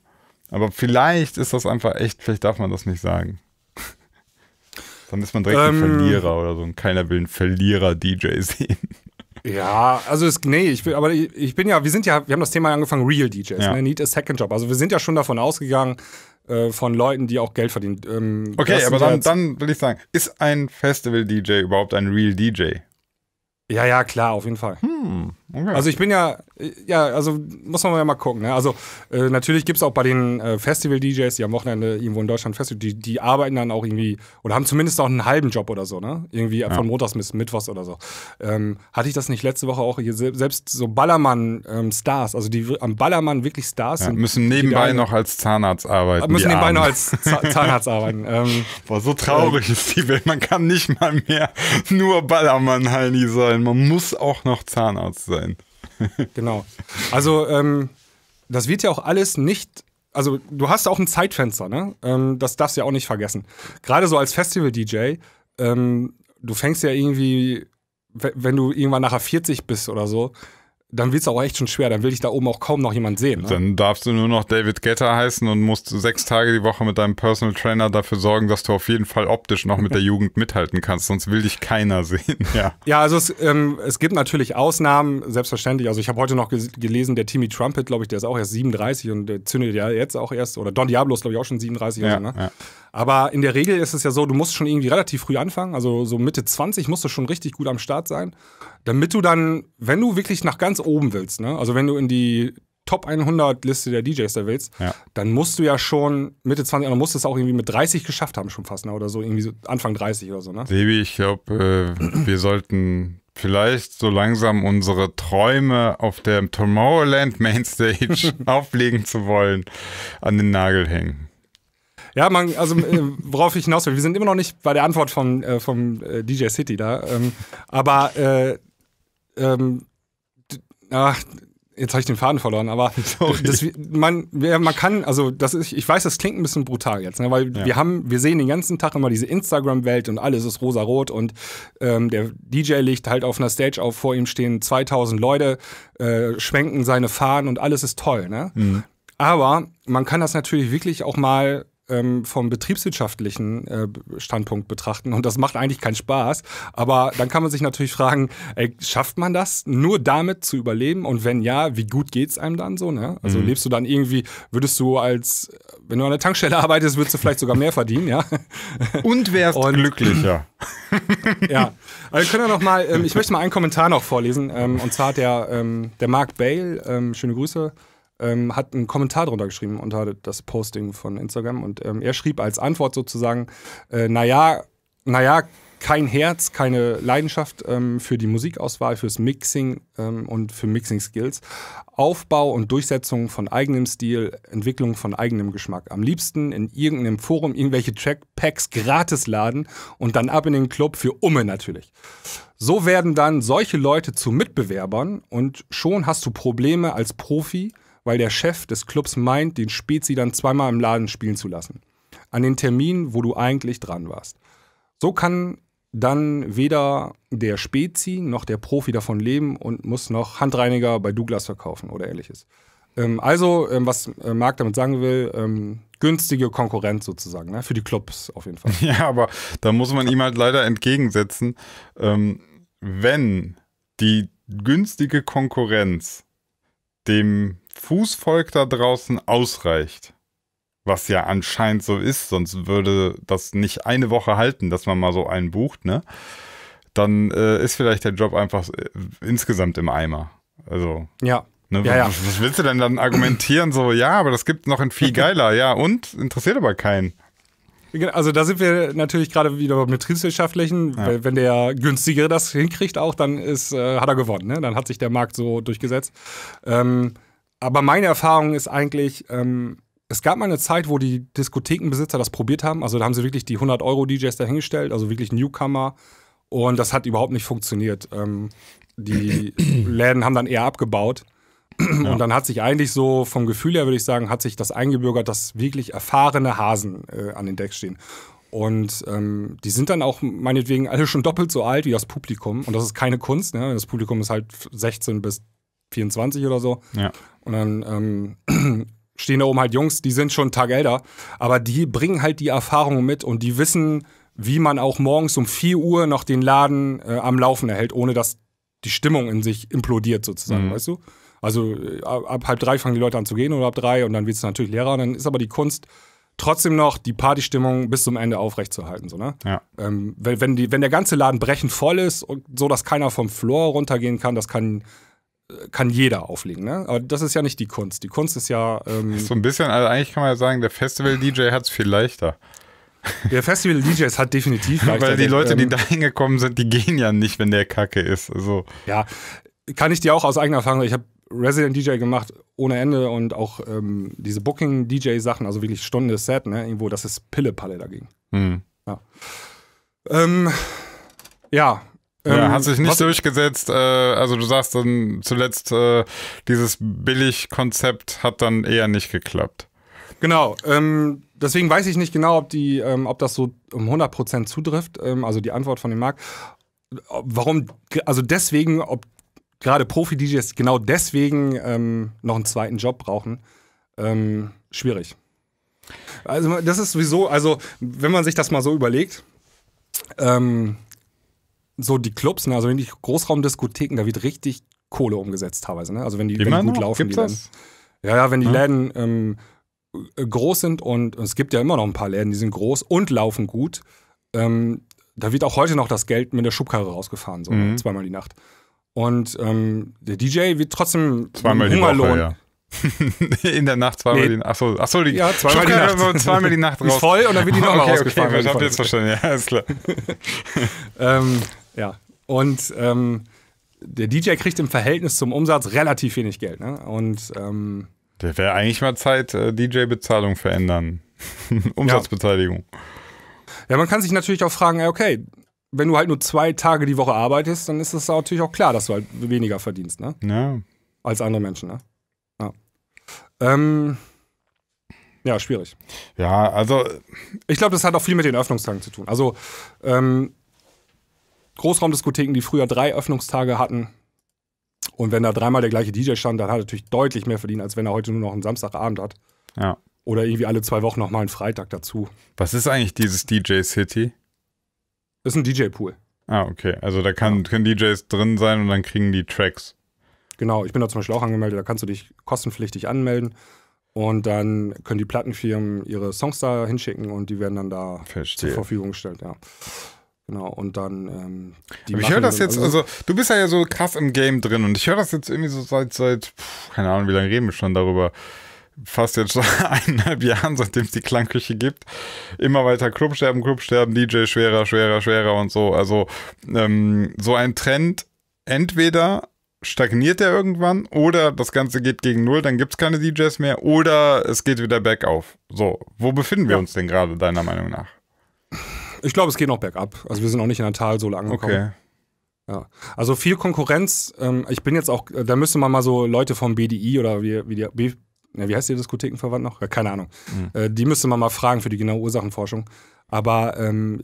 Aber vielleicht ist das einfach echt, vielleicht darf man das nicht sagen. [laughs] Dann ist man direkt ähm, ein Verlierer oder so. Und keiner will einen Verlierer-DJ sehen. [laughs]
Ja, also es, nee, ich bin, aber ich, ich, bin ja, wir sind ja, wir haben das Thema angefangen, Real DJs, ja. ne? Need a Second Job. Also wir sind ja schon davon ausgegangen, äh, von Leuten, die auch Geld verdienen. Ähm, okay, aber dann,
dann will ich sagen, ist ein Festival-DJ überhaupt ein Real DJ? Ja,
ja, klar, auf jeden Fall.
Hm. Okay. Also ich
bin ja, ja, also muss man ja mal gucken. Ne? Also äh, natürlich gibt es auch bei den äh, Festival-DJs, die am Wochenende irgendwo in Deutschland Festival, die, die arbeiten dann auch irgendwie oder haben zumindest auch einen halben Job oder so, ne? Irgendwie ja. von Montags bis Mittwochs oder so. Ähm, hatte ich das nicht letzte Woche auch hier, selbst so Ballermann-Stars, ähm, also die am Ballermann wirklich Stars ja, sind. Müssen nebenbei noch
als Zahnarzt arbeiten. Müssen nebenbei noch als [laughs] Zahnarzt arbeiten. Ähm, Boah, so traurig äh, ist die Welt. Man kann nicht mal mehr nur Ballermann-Heini sein. Man
muss auch noch Zahnarzt sein sein. [laughs] genau. Also ähm, das wird ja auch alles nicht also du hast auch ein Zeitfenster, ne? Ähm, das darfst du ja auch nicht vergessen. Gerade so als Festival-DJ, ähm, du fängst ja irgendwie, wenn du irgendwann nachher 40 bist oder so, dann wird es auch echt schon schwer. Dann will ich da oben auch kaum noch jemand sehen. Ne? Dann
darfst du nur noch David Getter heißen und musst sechs Tage die Woche mit deinem Personal Trainer dafür sorgen, dass du auf jeden Fall optisch noch mit der [laughs] Jugend mithalten kannst. Sonst will dich keiner sehen. Ja,
ja also es, ähm, es gibt natürlich Ausnahmen, selbstverständlich. Also ich habe heute noch gelesen, der Timmy Trumpet, glaube ich, der ist auch erst 37 und der zündet ja jetzt auch erst, oder Don Diablo ist, glaube ich, auch schon 37. Ja, so, ne? ja. Aber in der Regel ist es ja so, du musst schon irgendwie relativ früh anfangen, also so Mitte 20 musst du schon richtig gut am Start sein, damit du dann, wenn du wirklich nach ganz oben willst, ne? also wenn du in die Top 100 Liste der DJs da willst, ja. dann musst du ja schon Mitte 20, dann also musst du es auch irgendwie mit 30 geschafft haben schon fast, ne? oder so irgendwie so Anfang 30 oder so. Ne?
Sebi, ich glaube, äh, wir sollten vielleicht so langsam unsere Träume auf der Tomorrowland Mainstage [laughs] auflegen
zu wollen, an den Nagel hängen. Ja, man, also äh, worauf ich hinaus will, wir sind immer noch nicht bei der Antwort von, äh, vom äh, DJ City da. Ähm, aber äh, ähm, ach, jetzt habe ich den Faden verloren, aber [laughs] das, man, man kann, also das ist, ich weiß, das klingt ein bisschen brutal jetzt, ne, weil ja. wir haben, wir sehen den ganzen Tag immer diese Instagram-Welt und alles ist rosarot und ähm, der DJ legt halt auf einer Stage auf, vor ihm stehen 2000 Leute, äh, schwenken seine Fahnen und alles ist toll, ne? Mhm. Aber man kann das natürlich wirklich auch mal ähm, vom betriebswirtschaftlichen äh, Standpunkt betrachten und das macht eigentlich keinen Spaß. Aber dann kann man sich natürlich fragen, ey, schafft man das nur damit zu überleben? Und wenn ja, wie gut geht's einem dann so? Ne? Also mhm. lebst du dann irgendwie, würdest du als, wenn du an der Tankstelle [laughs] arbeitest, würdest du vielleicht sogar mehr verdienen, ja? Und wärst und, glücklicher. [laughs] ja, also können wir noch mal, ähm, ich möchte mal einen Kommentar noch vorlesen ähm, und zwar der, ähm, der Mark Bale, ähm, schöne Grüße, ähm, hat einen Kommentar drunter geschrieben unter das Posting von Instagram und ähm, er schrieb als Antwort sozusagen, äh, naja, naja, kein Herz, keine Leidenschaft ähm, für die Musikauswahl, fürs Mixing ähm, und für Mixing-Skills. Aufbau und Durchsetzung von eigenem Stil, Entwicklung von eigenem Geschmack. Am liebsten in irgendeinem Forum irgendwelche Trackpacks gratis laden und dann ab in den Club für Umme natürlich. So werden dann solche Leute zu Mitbewerbern und schon hast du Probleme als Profi weil der Chef des Clubs meint, den Spezi dann zweimal im Laden spielen zu lassen. An den Termin, wo du eigentlich dran warst. So kann dann weder der Spezi noch der Profi davon leben und muss noch Handreiniger bei Douglas verkaufen oder ähnliches. Ähm, also, ähm, was äh, Marc damit sagen will, ähm, günstige Konkurrenz sozusagen, ne? für die Clubs auf jeden Fall. [laughs] Ja, aber da muss man ihm halt leider entgegensetzen, ähm, wenn
die günstige Konkurrenz dem Fußvolk da draußen ausreicht. Was ja anscheinend so ist, sonst würde das nicht eine Woche halten, dass man mal so einen bucht, ne? Dann äh, ist vielleicht der Job einfach äh, insgesamt im Eimer. Also.
Ja. Ne, ja, ja. Was willst
du denn dann argumentieren? So, ja, aber das gibt noch ein viel geiler, ja, und interessiert aber keinen.
Genau, also da sind wir natürlich gerade wieder beim betriebswirtschaftlichen. Ja. Wenn der günstigere das hinkriegt, auch dann ist, äh, hat er gewonnen. Ne? Dann hat sich der Markt so durchgesetzt. Ähm, aber meine Erfahrung ist eigentlich, ähm, es gab mal eine Zeit, wo die Diskothekenbesitzer das probiert haben. Also da haben sie wirklich die 100-Euro-DJs dahingestellt, also wirklich Newcomer. Und das hat überhaupt nicht funktioniert. Ähm, die [clears throat] Läden haben dann eher abgebaut. Ja. Und dann hat sich eigentlich so vom Gefühl her, würde ich sagen, hat sich das eingebürgert, dass wirklich erfahrene Hasen äh, an den Decks stehen. Und ähm, die sind dann auch meinetwegen alle schon doppelt so alt wie das Publikum. Und das ist keine Kunst. Ne? Das Publikum ist halt 16 bis 24 oder so. Ja. Und dann ähm, [clears throat] stehen da oben halt Jungs, die sind schon Tag älter, aber die bringen halt die Erfahrung mit und die wissen, wie man auch morgens um 4 Uhr noch den Laden äh, am Laufen erhält, ohne dass die Stimmung in sich implodiert sozusagen, mhm. weißt du? Also äh, ab, ab, halb drei fangen die Leute an zu gehen oder ab drei und dann wird es natürlich leerer und dann ist aber die Kunst trotzdem noch die Partystimmung bis zum Ende aufrechtzuerhalten, so ne? Ja. Ähm, wenn, wenn, die, wenn der ganze Laden brechend voll ist und so, dass keiner vom Floor runtergehen kann, das kann kann jeder auflegen. Ne? Aber das ist ja nicht die Kunst. Die Kunst ist ja. Ähm, so ein
bisschen, also eigentlich kann man ja sagen, der Festival-DJ hat es viel leichter.
Der Festival-DJ [laughs] hat definitiv leichter. Weil die Leute, die ähm, da hingekommen sind, die gehen ja nicht, wenn der Kacke ist. Also. Ja, kann ich dir auch aus eigener Erfahrung, sagen, ich habe Resident DJ gemacht ohne Ende und auch ähm, diese Booking-DJ-Sachen, also wirklich Stunde Set, ne? Irgendwo, das ist Pille-Palle dagegen. Mhm. Ja. Ähm, ja, ja, ähm, hat sich nicht Was?
durchgesetzt. Äh, also du sagst dann zuletzt, äh, dieses Billig-Konzept hat dann eher nicht geklappt.
Genau. Ähm, deswegen weiß ich nicht genau, ob, die, ähm, ob das so um 100% zutrifft, ähm, also die Antwort von dem Markt. Warum, also deswegen, ob gerade Profi-DJs genau deswegen ähm, noch einen zweiten Job brauchen, ähm, schwierig. Also das ist sowieso, also wenn man sich das mal so überlegt, ähm, so die Clubs, ne, also die Großraumdiskotheken, da wird richtig Kohle umgesetzt teilweise. Ne? Also wenn die, die, wenn die gut noch? laufen, Gibt's die Läden. Ja, ja, wenn die ja. Läden ähm, äh, groß sind und, es gibt ja immer noch ein paar Läden, die sind groß und laufen gut. Ähm, da wird auch heute noch das Geld mit der Schubkarre rausgefahren, so ne, mhm. zweimal die Nacht. Und ähm, der DJ wird trotzdem zweimal Hungerlohn. Die Woche, ja. [laughs] in der Nacht zweimal nee. die Nacht. Achso, achso die, ja, zweimal, die Nacht. zweimal die Nacht raus. [laughs] Ist voll und dann wird die nochmal [laughs] okay, rausgefahren. Okay, ich hab jetzt verstanden, ja, ist klar. ähm, ja. Und ähm, der DJ kriegt im Verhältnis zum Umsatz relativ wenig Geld. Ne? Und ähm, der wäre eigentlich mal Zeit, äh, DJ-Bezahlung verändern. [laughs] Umsatzbeteiligung. Ja. ja. man kann sich natürlich auch fragen, okay, wenn du halt nur zwei Tage die Woche arbeitest, dann ist es natürlich auch klar, dass du halt weniger verdienst, ne? Ja. Als andere Menschen, ne? Ja. Ähm, ja, schwierig. Ja, also. Äh, ich glaube, das hat auch viel mit den Öffnungstagen zu tun. Also, ähm, Großraumdiskotheken, die früher drei Öffnungstage hatten. Und wenn da dreimal der gleiche DJ stand, dann hat er natürlich deutlich mehr verdient, als wenn er heute nur noch einen Samstagabend hat. Ja. Oder irgendwie alle zwei Wochen nochmal einen Freitag dazu.
Was ist eigentlich dieses DJ City?
Das ist ein DJ-Pool.
Ah, okay. Also da kann, ja. können DJs drin sein und dann kriegen die Tracks.
Genau, ich bin da zum Beispiel auch angemeldet, da kannst du dich kostenpflichtig anmelden. Und dann können die Plattenfirmen ihre Songs da hinschicken und die werden dann da Verstehe. zur Verfügung gestellt, ja. Genau, und dann. Ähm, Aber ich höre das jetzt, also,
du bist ja, ja so krass im Game drin und ich höre das jetzt irgendwie so seit, seit, pff, keine Ahnung, wie lange reden wir schon darüber. Fast jetzt schon [laughs] eineinhalb Jahren, seitdem es die Klangküche gibt. Immer weiter Clubsterben, Clubsterben, DJ schwerer, schwerer, schwerer und so. Also, ähm, so ein Trend, entweder stagniert er irgendwann oder das Ganze geht gegen Null, dann gibt es keine DJs mehr oder es geht wieder bergauf. So, wo befinden wir ja. uns denn gerade, deiner Meinung nach?
Ich glaube, es geht noch bergab. Also wir sind auch nicht in der Talsohle angekommen. Okay. Ja. Also viel Konkurrenz. Ähm, ich bin jetzt auch, äh, da müsste man mal so Leute vom BDI oder wie, wie, die, wie, wie heißt die Diskothekenverband noch? Keine Ahnung. Mhm. Äh, die müsste man mal fragen für die genaue Ursachenforschung. Aber ähm,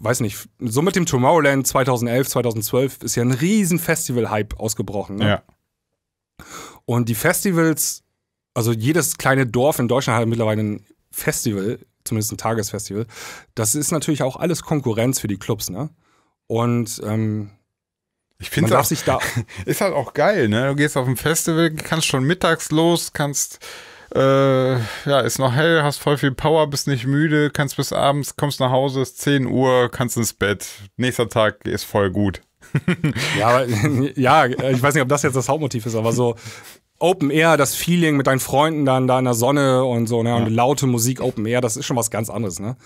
weiß nicht, so mit dem Tomorrowland 2011, 2012 ist ja ein riesen Festival-Hype ausgebrochen. Ne? Ja. Und die Festivals, also jedes kleine Dorf in Deutschland hat mittlerweile ein Festival zumindest ein Tagesfestival. Das ist natürlich auch alles Konkurrenz für die Clubs, ne? Und ähm, ich finde es da [laughs] ist halt auch geil, ne? Du gehst auf ein Festival, kannst schon mittags los, kannst
äh, ja, ist noch hell, hast voll viel Power, bist nicht müde, kannst bis abends, kommst nach Hause, ist 10 Uhr, kannst ins Bett. Nächster Tag ist voll gut.
[laughs] ja, aber, [laughs] ja, ich weiß nicht, ob das jetzt das Hauptmotiv ist, aber so, Open Air, das Feeling mit deinen Freunden dann da in der Sonne und so, ne? Und ja. laute Musik, Open Air, das ist schon was ganz anderes, ne?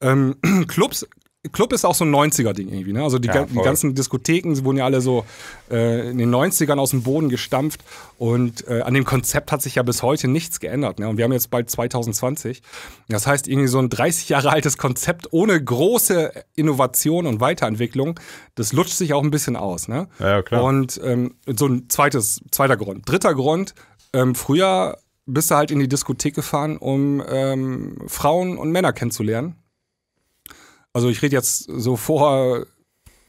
Ähm, [clears throat] Clubs Club ist auch so ein 90er-Ding irgendwie, ne? Also die, ja, die, ganzen Diskotheken sie wurden ja alle so äh, in den 90ern aus dem Boden gestampft und äh, an dem Konzept hat sich ja bis heute nichts geändert, ne? Und wir haben jetzt bald 2020. Das heißt, irgendwie so ein 30 Jahre altes Konzept ohne große Innovation und Weiterentwicklung, das lutscht sich auch ein bisschen aus, ne? Ja, klar. Und ähm, so ein zweites, zweiter Grund. Dritter Grund, ähm, früher bist du halt in die Diskothek gefahren, um ähm, Frauen und Männer kennenzulernen also ich rede jetzt so vor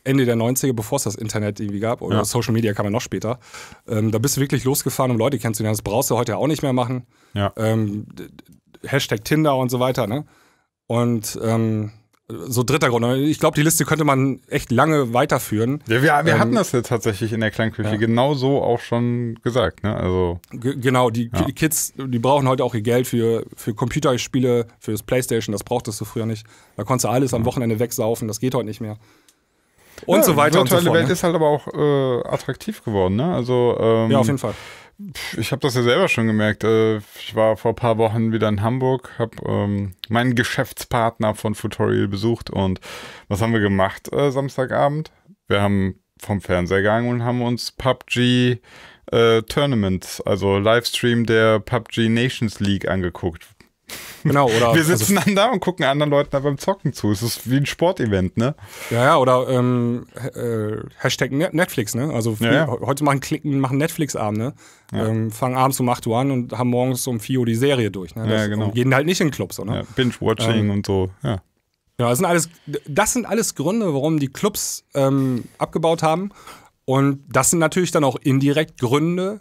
Ende der 90er, bevor es das Internet irgendwie gab, oder ja. Social Media kam ja noch später. Ähm, da bist du wirklich losgefahren, um Leute kennenzulernen. Das brauchst du heute ja auch nicht mehr machen. Ja. Ähm, Hashtag Tinder und so weiter, ne? Und ähm, so dritter Grund. Ich glaube, die Liste könnte man echt lange weiterführen. Ja, wir, wir ähm, hatten das ja tatsächlich in der Klangküche ja. genau auch schon gesagt. Ne? Also, genau, die ja. Kids, die brauchen heute auch ihr Geld für, für Computerspiele, für das Playstation, das brauchtest du früher nicht. Da konntest du alles am Wochenende wegsaufen, das geht heute nicht mehr. Und ja, so weiter. Die virtuelle und so fort, Welt ne? ist
halt aber auch äh, attraktiv geworden. Ne? Also, ähm, ja, auf jeden Fall ich habe das ja selber schon gemerkt. Äh, ich war vor ein paar Wochen wieder in Hamburg, habe ähm, meinen Geschäftspartner von Futorial besucht und was haben wir gemacht äh, Samstagabend? Wir haben vom Fernseher gegangen und haben uns PUBG äh, Tournaments, also Livestream der PUBG Nations League angeguckt.
Genau, oder. Wir sitzen also,
dann da und gucken anderen Leuten da beim Zocken zu. Es ist wie ein Sportevent, ne?
Ja, ja, oder ähm, äh, Hashtag Netflix, ne? Also ja, ja. heute machen Klicken, machen Netflix-Abend, ne? Ja. Ähm, fangen abends um 8 Uhr an und haben morgens um 4 Uhr die Serie durch. Ne? Das, ja, genau. Und gehen halt nicht in Clubs, oder? Ne? Ja, Binge-Watching ähm, und so, ja. Ja, das sind alles, das sind alles Gründe, warum die Clubs ähm, abgebaut haben. Und das sind natürlich dann auch indirekt Gründe,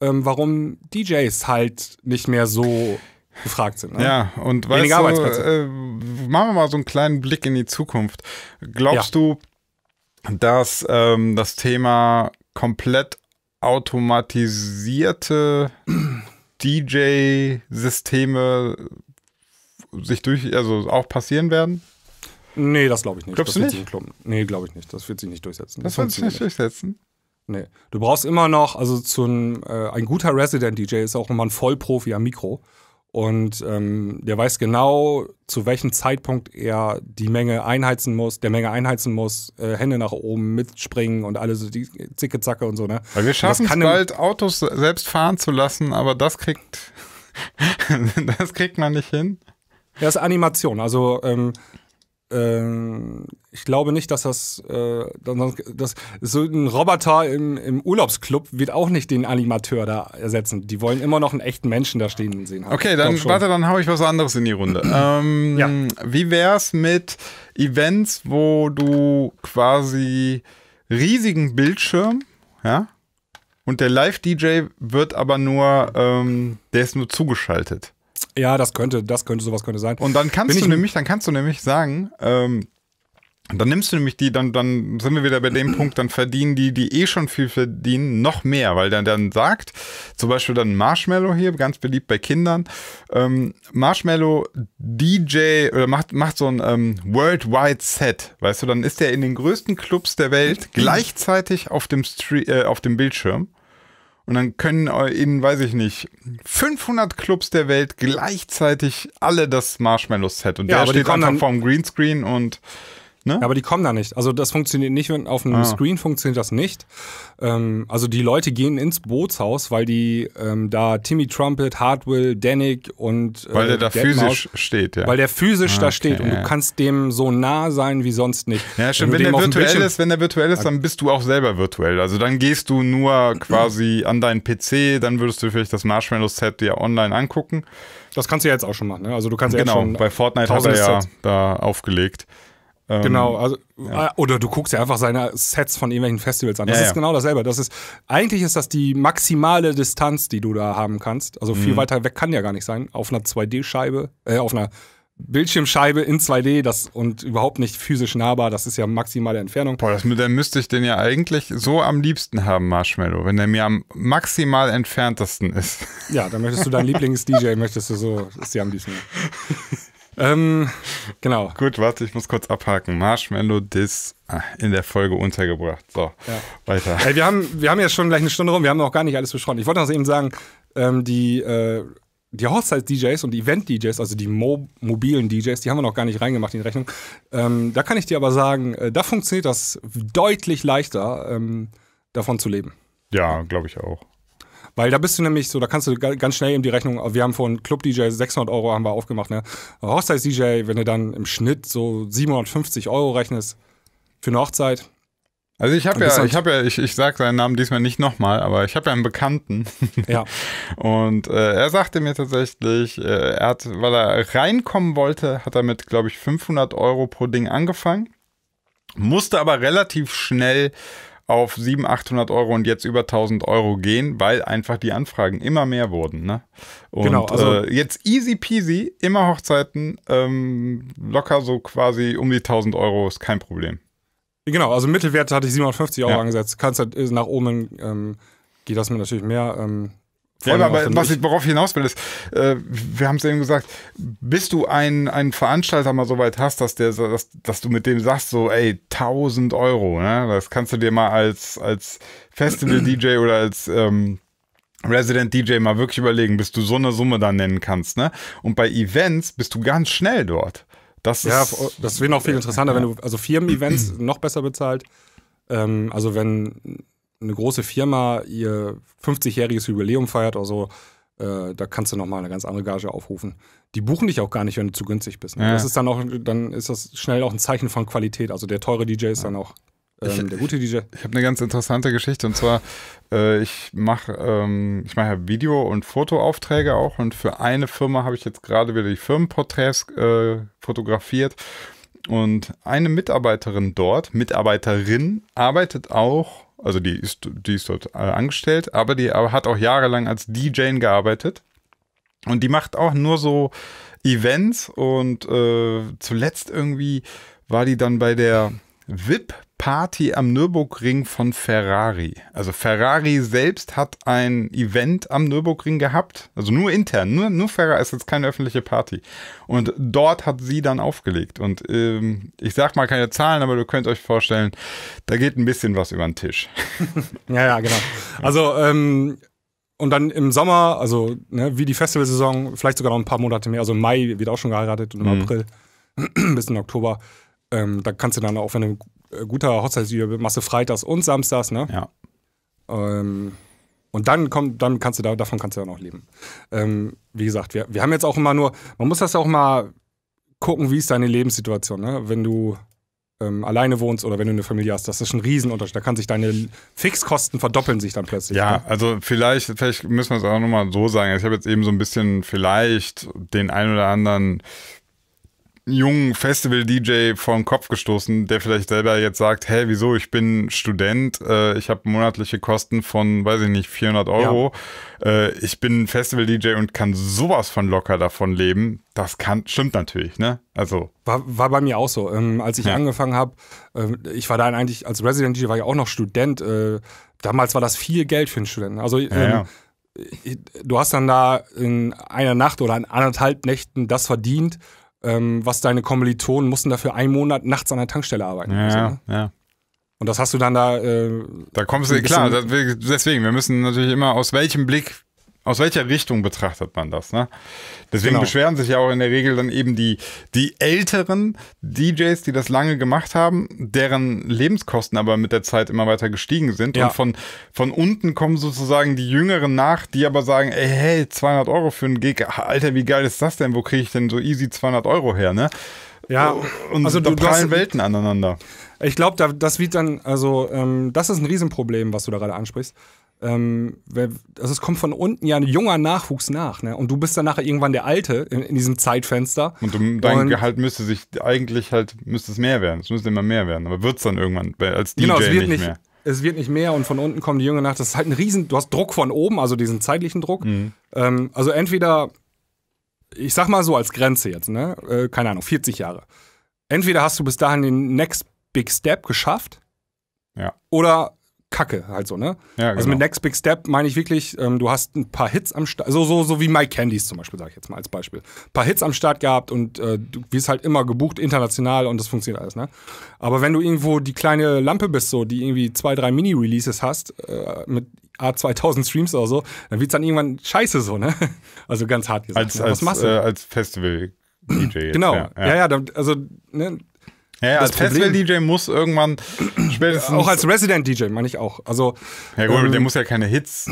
ähm, warum DJs halt nicht mehr so gefragt sind. Ne? Ja, und weißt Weniger du,
äh, machen wir mal so einen kleinen Blick in die Zukunft. Glaubst ja. du, dass ähm, das Thema komplett automatisierte [clears throat] DJ-Systeme sich durch, also auch passieren werden?
Nee, das glaube ich nicht. Glaubst das du nicht? Nee, glaube ich nicht. Das wird sich nicht durchsetzen. Das, das wird sich nicht durchsetzen? Nee. Du brauchst immer noch, also zum, äh, ein guter Resident-DJ ist auch immer ein Vollprofi am Mikro. Und ähm, der weiß genau, zu welchem Zeitpunkt er die Menge einheizen muss, der Menge einheizen muss, äh, Hände nach oben mitspringen und alles so die zicke Zacke und so, ne? Weil wir schaffen es bald,
Autos selbst fahren zu lassen, aber das kriegt,
[laughs] das kriegt man nicht hin. Das ist Animation. Also ähm, ähm, ich glaube nicht, dass das, äh, das, so ein Roboter im, im, Urlaubsclub wird auch nicht den Animateur da ersetzen. Die wollen immer noch einen echten Menschen da stehen sehen. Haben. Okay, dann warte,
dann habe ich was anderes in die Runde. [clears throat] ähm, ja. Wie wär's mit Events, wo du quasi riesigen Bildschirm, ja, und der Live-DJ wird aber nur, ähm, der ist nur zugeschaltet. Ja, das könnte, das könnte, sowas könnte sein. Und dann kannst Bin du nämlich, dann kannst du nämlich sagen, ähm, dann nimmst du nämlich die, dann, dann sind wir wieder bei dem Punkt, dann verdienen die, die eh schon viel verdienen, noch mehr, weil dann, dann sagt, zum Beispiel dann Marshmallow hier, ganz beliebt bei Kindern, ähm, Marshmallow DJ oder macht, macht so ein ähm, Worldwide Set, weißt du, dann ist der in den größten Clubs der Welt gleichzeitig auf dem, Stre äh, auf dem Bildschirm. Und dann können in, weiß ich nicht, 500 Clubs der
Welt gleichzeitig alle das
Marshmallow-Set.
Und ja, der steht einfach vorm Greenscreen und Ne? Aber die kommen da nicht. Also das funktioniert nicht, wenn auf einem ah. Screen funktioniert das nicht. Ähm, also die Leute gehen ins Bootshaus, weil die ähm, da Timmy Trumpet, Hardwill, Danik und äh, Weil der da Dead physisch Mouse, steht, ja. Weil der physisch okay. da steht und du kannst dem so nah sein wie sonst nicht. Ja, stimmt. Wenn, wenn der virtuell ist, wenn der virtuell ist, dann
bist du auch selber virtuell. Also dann gehst du nur quasi an deinen PC, dann würdest du vielleicht das Marshmallow-Set dir online angucken.
Das kannst du ja jetzt auch schon machen, ne? Also du kannst ja genau, jetzt schon bei Fortnite hat er ja Sets.
da aufgelegt.
Ähm, genau, also, ja. Ah, oder du guckst ja einfach seine Sets von irgendwelchen Festivals an. Das ja, ist ja. genau dasselbe. Das ist, eigentlich ist das die maximale Distanz, die du da haben kannst. Also viel mhm. weiter weg kann ja gar nicht sein. Auf einer 2D-Scheibe, äh, auf einer Bildschirmscheibe in 2D das, und überhaupt nicht physisch nahbar, das ist ja maximale Entfernung. Boah, das,
dann müsste ich den ja eigentlich so am liebsten haben, Marshmallow, wenn der mir am maximal entferntesten ist.
Ja, dann möchtest du deinen [laughs] Lieblings-DJ, möchtest du so, ist ja am liebsten. [laughs] Ähm, genau. Gut, warte, ich muss kurz
abhaken. Marshmallow Diss ah, in der Folge untergebracht. So, ja. weiter.
Hey, wir, haben, wir haben jetzt schon gleich eine Stunde rum, wir haben noch gar nicht alles besprochen. Ich wollte noch eben sagen, ähm, die, äh, die Hochzeits-DJs und Event-DJs, also die Mo mobilen DJs, die haben wir noch gar nicht reingemacht in Rechnung. Ähm, da kann ich dir aber sagen, äh, da funktioniert das deutlich leichter, ähm, davon zu leben.
Ja, glaube ich auch.
Weil da bist du nämlich so, da kannst du ganz schnell eben die Rechnung, wir haben von Club-DJ 600 Euro haben wir aufgemacht, ne? Hochzeits-DJ, wenn du dann im Schnitt so 750 Euro rechnest für eine Hochzeit. Also ich habe ja, halt ich habe ja, ich, ich sage seinen Namen
diesmal nicht nochmal, aber ich habe ja einen Bekannten. Ja. [laughs] Und äh, er sagte mir tatsächlich, äh, er hat, weil er reinkommen wollte, hat er mit, glaube ich, 500 Euro pro Ding angefangen, musste aber relativ schnell auf 700, 800 Euro und jetzt über 1000 Euro gehen, weil einfach die Anfragen immer mehr wurden. Ne? Und genau, also äh, jetzt easy peasy, immer Hochzeiten, ähm, locker so quasi um die 1000 Euro ist kein Problem.
Genau, also Mittelwert hatte ich 750 Euro ja. angesetzt. Kannst halt nach oben ähm, geht das mir natürlich mehr. Ähm, ja, aber was ich, worauf ich hinaus will, ist, äh,
wir haben es eben gesagt, bis du einen, einen Veranstalter mal so weit hast, dass, der, dass, dass du mit dem sagst, so, ey, 1000 Euro, ne? das kannst du dir mal als, als Festival-DJ [clears throat] oder als ähm, Resident DJ mal wirklich überlegen, bis du so eine Summe dann nennen kannst. Ne? Und bei Events bist du ganz schnell dort. Das ja, ist, das wäre noch viel interessanter, ja. wenn
du also Firmen-Events [clears throat] noch besser bezahlt. Ähm, also wenn eine große Firma ihr 50-jähriges Jubiläum feiert oder so, äh, da kannst du nochmal eine ganz andere Gage aufrufen. Die buchen dich auch gar nicht, wenn du zu günstig bist. Ne? Ja. Das ist dann auch, dann ist das schnell auch ein Zeichen von Qualität. Also der teure DJ ist ja. dann auch ähm, der gute DJ. Ich, habe eine ganz interessante Geschichte und zwar,
äh, ich mache ähm, mach ja Video- und Fotoaufträge auch und für eine Firma habe ich jetzt gerade wieder die Firmenporträts äh, fotografiert und eine Mitarbeiterin dort, Mitarbeiterin, arbeitet auch also die ist, die ist dort äh, angestellt, aber die aber hat auch jahrelang als DJ gearbeitet. Und die macht auch nur so Events und äh, zuletzt irgendwie war die dann bei der VIP-Party am Nürburgring von Ferrari. Also Ferrari selbst hat ein Event am Nürburgring gehabt, also nur intern, nur, nur Ferrari ist jetzt keine öffentliche Party. Und dort hat sie dann aufgelegt. Und ähm, ich sag mal keine Zahlen, aber du könnt euch vorstellen, da geht ein bisschen was über den Tisch. [laughs]
ja, ja, genau. Also ähm, und dann im Sommer, also ne, wie die Festivalsaison, vielleicht sogar noch ein paar Monate mehr, also im Mai wird auch schon geheiratet und im mhm. April [clears throat] bis in Oktober ähm, da kannst du dann auch, wenn du äh, guter Hochzeitsvideo bist, machst du freitags und samstags, ne? Ja. Ähm, und dann kommt, dann kannst du da, davon kannst du dann auch leben. Ähm, wie gesagt, wir, wir haben jetzt auch immer nur, man muss das auch mal gucken, wie ist deine Lebenssituation, ne? Wenn du ähm, alleine wohnst oder wenn du eine Familie hast, das ist ein Riesenunterschied. Da kann sich deine Fixkosten verdoppeln sich dann plötzlich. Ja, ne?
also vielleicht, vielleicht müssen wir es auch nochmal so sagen. Ich habe jetzt eben so ein bisschen vielleicht den einen oder anderen jungen Festival-DJ vor den Kopf gestoßen, der vielleicht selber jetzt sagt, hey, wieso, ich bin Student, äh, ich habe monatliche Kosten von, weiß ich nicht, 400 Euro, ja. äh, ich bin Festival-DJ und kann sowas von locker davon leben. Das kann, stimmt natürlich, ne? Also.
War, war bei mir auch so. Ähm, als ich ja. angefangen habe, äh, ich war dann eigentlich, als Resident-DJ war ich auch noch Student. Äh, damals war das viel Geld für einen Studenten. Also, ja, ähm, äh, Du hast dann da in einer Nacht oder in anderthalb Nächten das verdient, ähm, was deine Kommilitonen mussten dafür einen Monat nachts an der Tankstelle arbeiten. Ja, also, ne? ja. Und das hast du dann da. Äh, da kommst du, klar,
deswegen, wir müssen natürlich immer, aus welchem Blick aus welcher Richtung betrachtet man das? Ne? Deswegen genau. beschweren sich ja auch in der Regel dann eben die, die älteren DJs, die das lange gemacht haben, deren Lebenskosten aber mit der Zeit immer weiter gestiegen sind. Ja. Und von, von unten kommen sozusagen die Jüngeren nach, die aber sagen, ey, hey, 200 Euro für einen Gig, ah, alter, wie geil ist das denn? Wo kriege ich denn so easy 200 Euro her? Ne? Ja, oh, und also da du, prallen das,
Welten aneinander. Ich glaube, da, das wird dann, also ähm, das ist ein Riesenproblem, was du da gerade ansprichst ähm, also es kommt von unten ja ein junger Nachwuchs nach, ne? Und du bist dann nachher irgendwann der Alte in, in diesem Zeitfenster. Und dein und Gehalt müsste sich eigentlich halt, müsste es mehr
werden. Es müsste immer mehr werden. Aber wird es dann irgendwann als DJ genau, es wird nicht, nicht mehr.
Es wird nicht mehr und von unten kommen die Jünger nach. Das ist halt ein riesen, du hast Druck von oben, also diesen zeitlichen Druck. Mhm. Ähm, also entweder, ich sag mal so als Grenze jetzt, ne? Äh, keine Ahnung, 40 Jahre. Entweder hast du bis dahin den Next Big Step geschafft. Ja. Oder Kacke halt so, ne? Ja, genau. Also mit genau. Next Big Step meine ich wirklich, ähm, du hast ein paar Hits am Start, so, also so, so wie My Candies zum Beispiel, sage ich jetzt mal als Beispiel. Ein paar Hits am Start gehabt und äh, du wirst halt immer gebucht, international und das funktioniert alles, ne? Aber wenn du irgendwo die kleine Lampe bist, so, die irgendwie zwei, drei Mini-Releases hast, äh, mit A 2000 Streams oder so, dann wird es dann irgendwann scheiße so, ne? [laughs] Also ganz hart gesagt. Als, ne? als, äh, als
Festival-DJ. Genau. Ja, ja, ja.
ja, also ne, ja, ja als Festival-DJ muss irgendwann spätestens. Auch als Resident-DJ, meine ich auch. Also, ja, gut,
ähm, der muss ja keine Hits.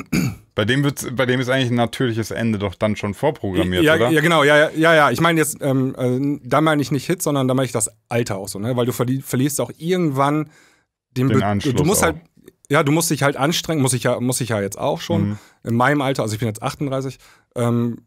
Bei dem, wird's, bei dem ist eigentlich ein natürliches Ende doch dann schon vorprogrammiert, ja, oder? Ja,
genau, ja, ja, ja. Ich meine jetzt, ähm, äh, da meine ich nicht Hits, sondern da meine ich das Alter auch so, ne? Weil du verlierst auch irgendwann den, den Anschluss. Du musst halt auch. halt, ja, du musst dich halt anstrengen, muss ich ja, muss ich ja jetzt auch schon. Mhm. In meinem Alter, also ich bin jetzt 38, ähm,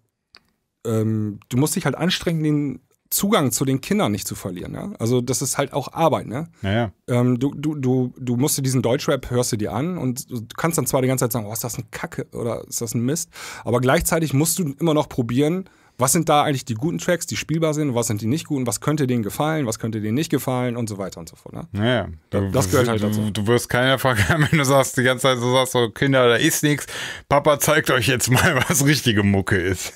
ähm, du musst dich halt anstrengen, den Zugang zu den Kindern nicht zu verlieren. Ja? Also das ist halt auch Arbeit. Ne? Naja. Ähm, du, du, du, du musst dir diesen Deutschrap, hörst du dir an und du kannst dann zwar die ganze Zeit sagen, oh, ist das ein Kacke oder ist das ein Mist, aber gleichzeitig musst du immer noch probieren, was sind da eigentlich die guten Tracks, die spielbar sind, was sind die nicht guten, was könnte denen gefallen, was könnte denen nicht gefallen und so weiter und so fort. Ne? Naja, du, das gehört halt dazu. Du,
du wirst keinen Erfolg [laughs] haben, wenn du sagst, die ganze Zeit so sagst, so Kinder, da ist nichts, Papa zeigt euch jetzt mal, [laughs] was richtige Mucke ist.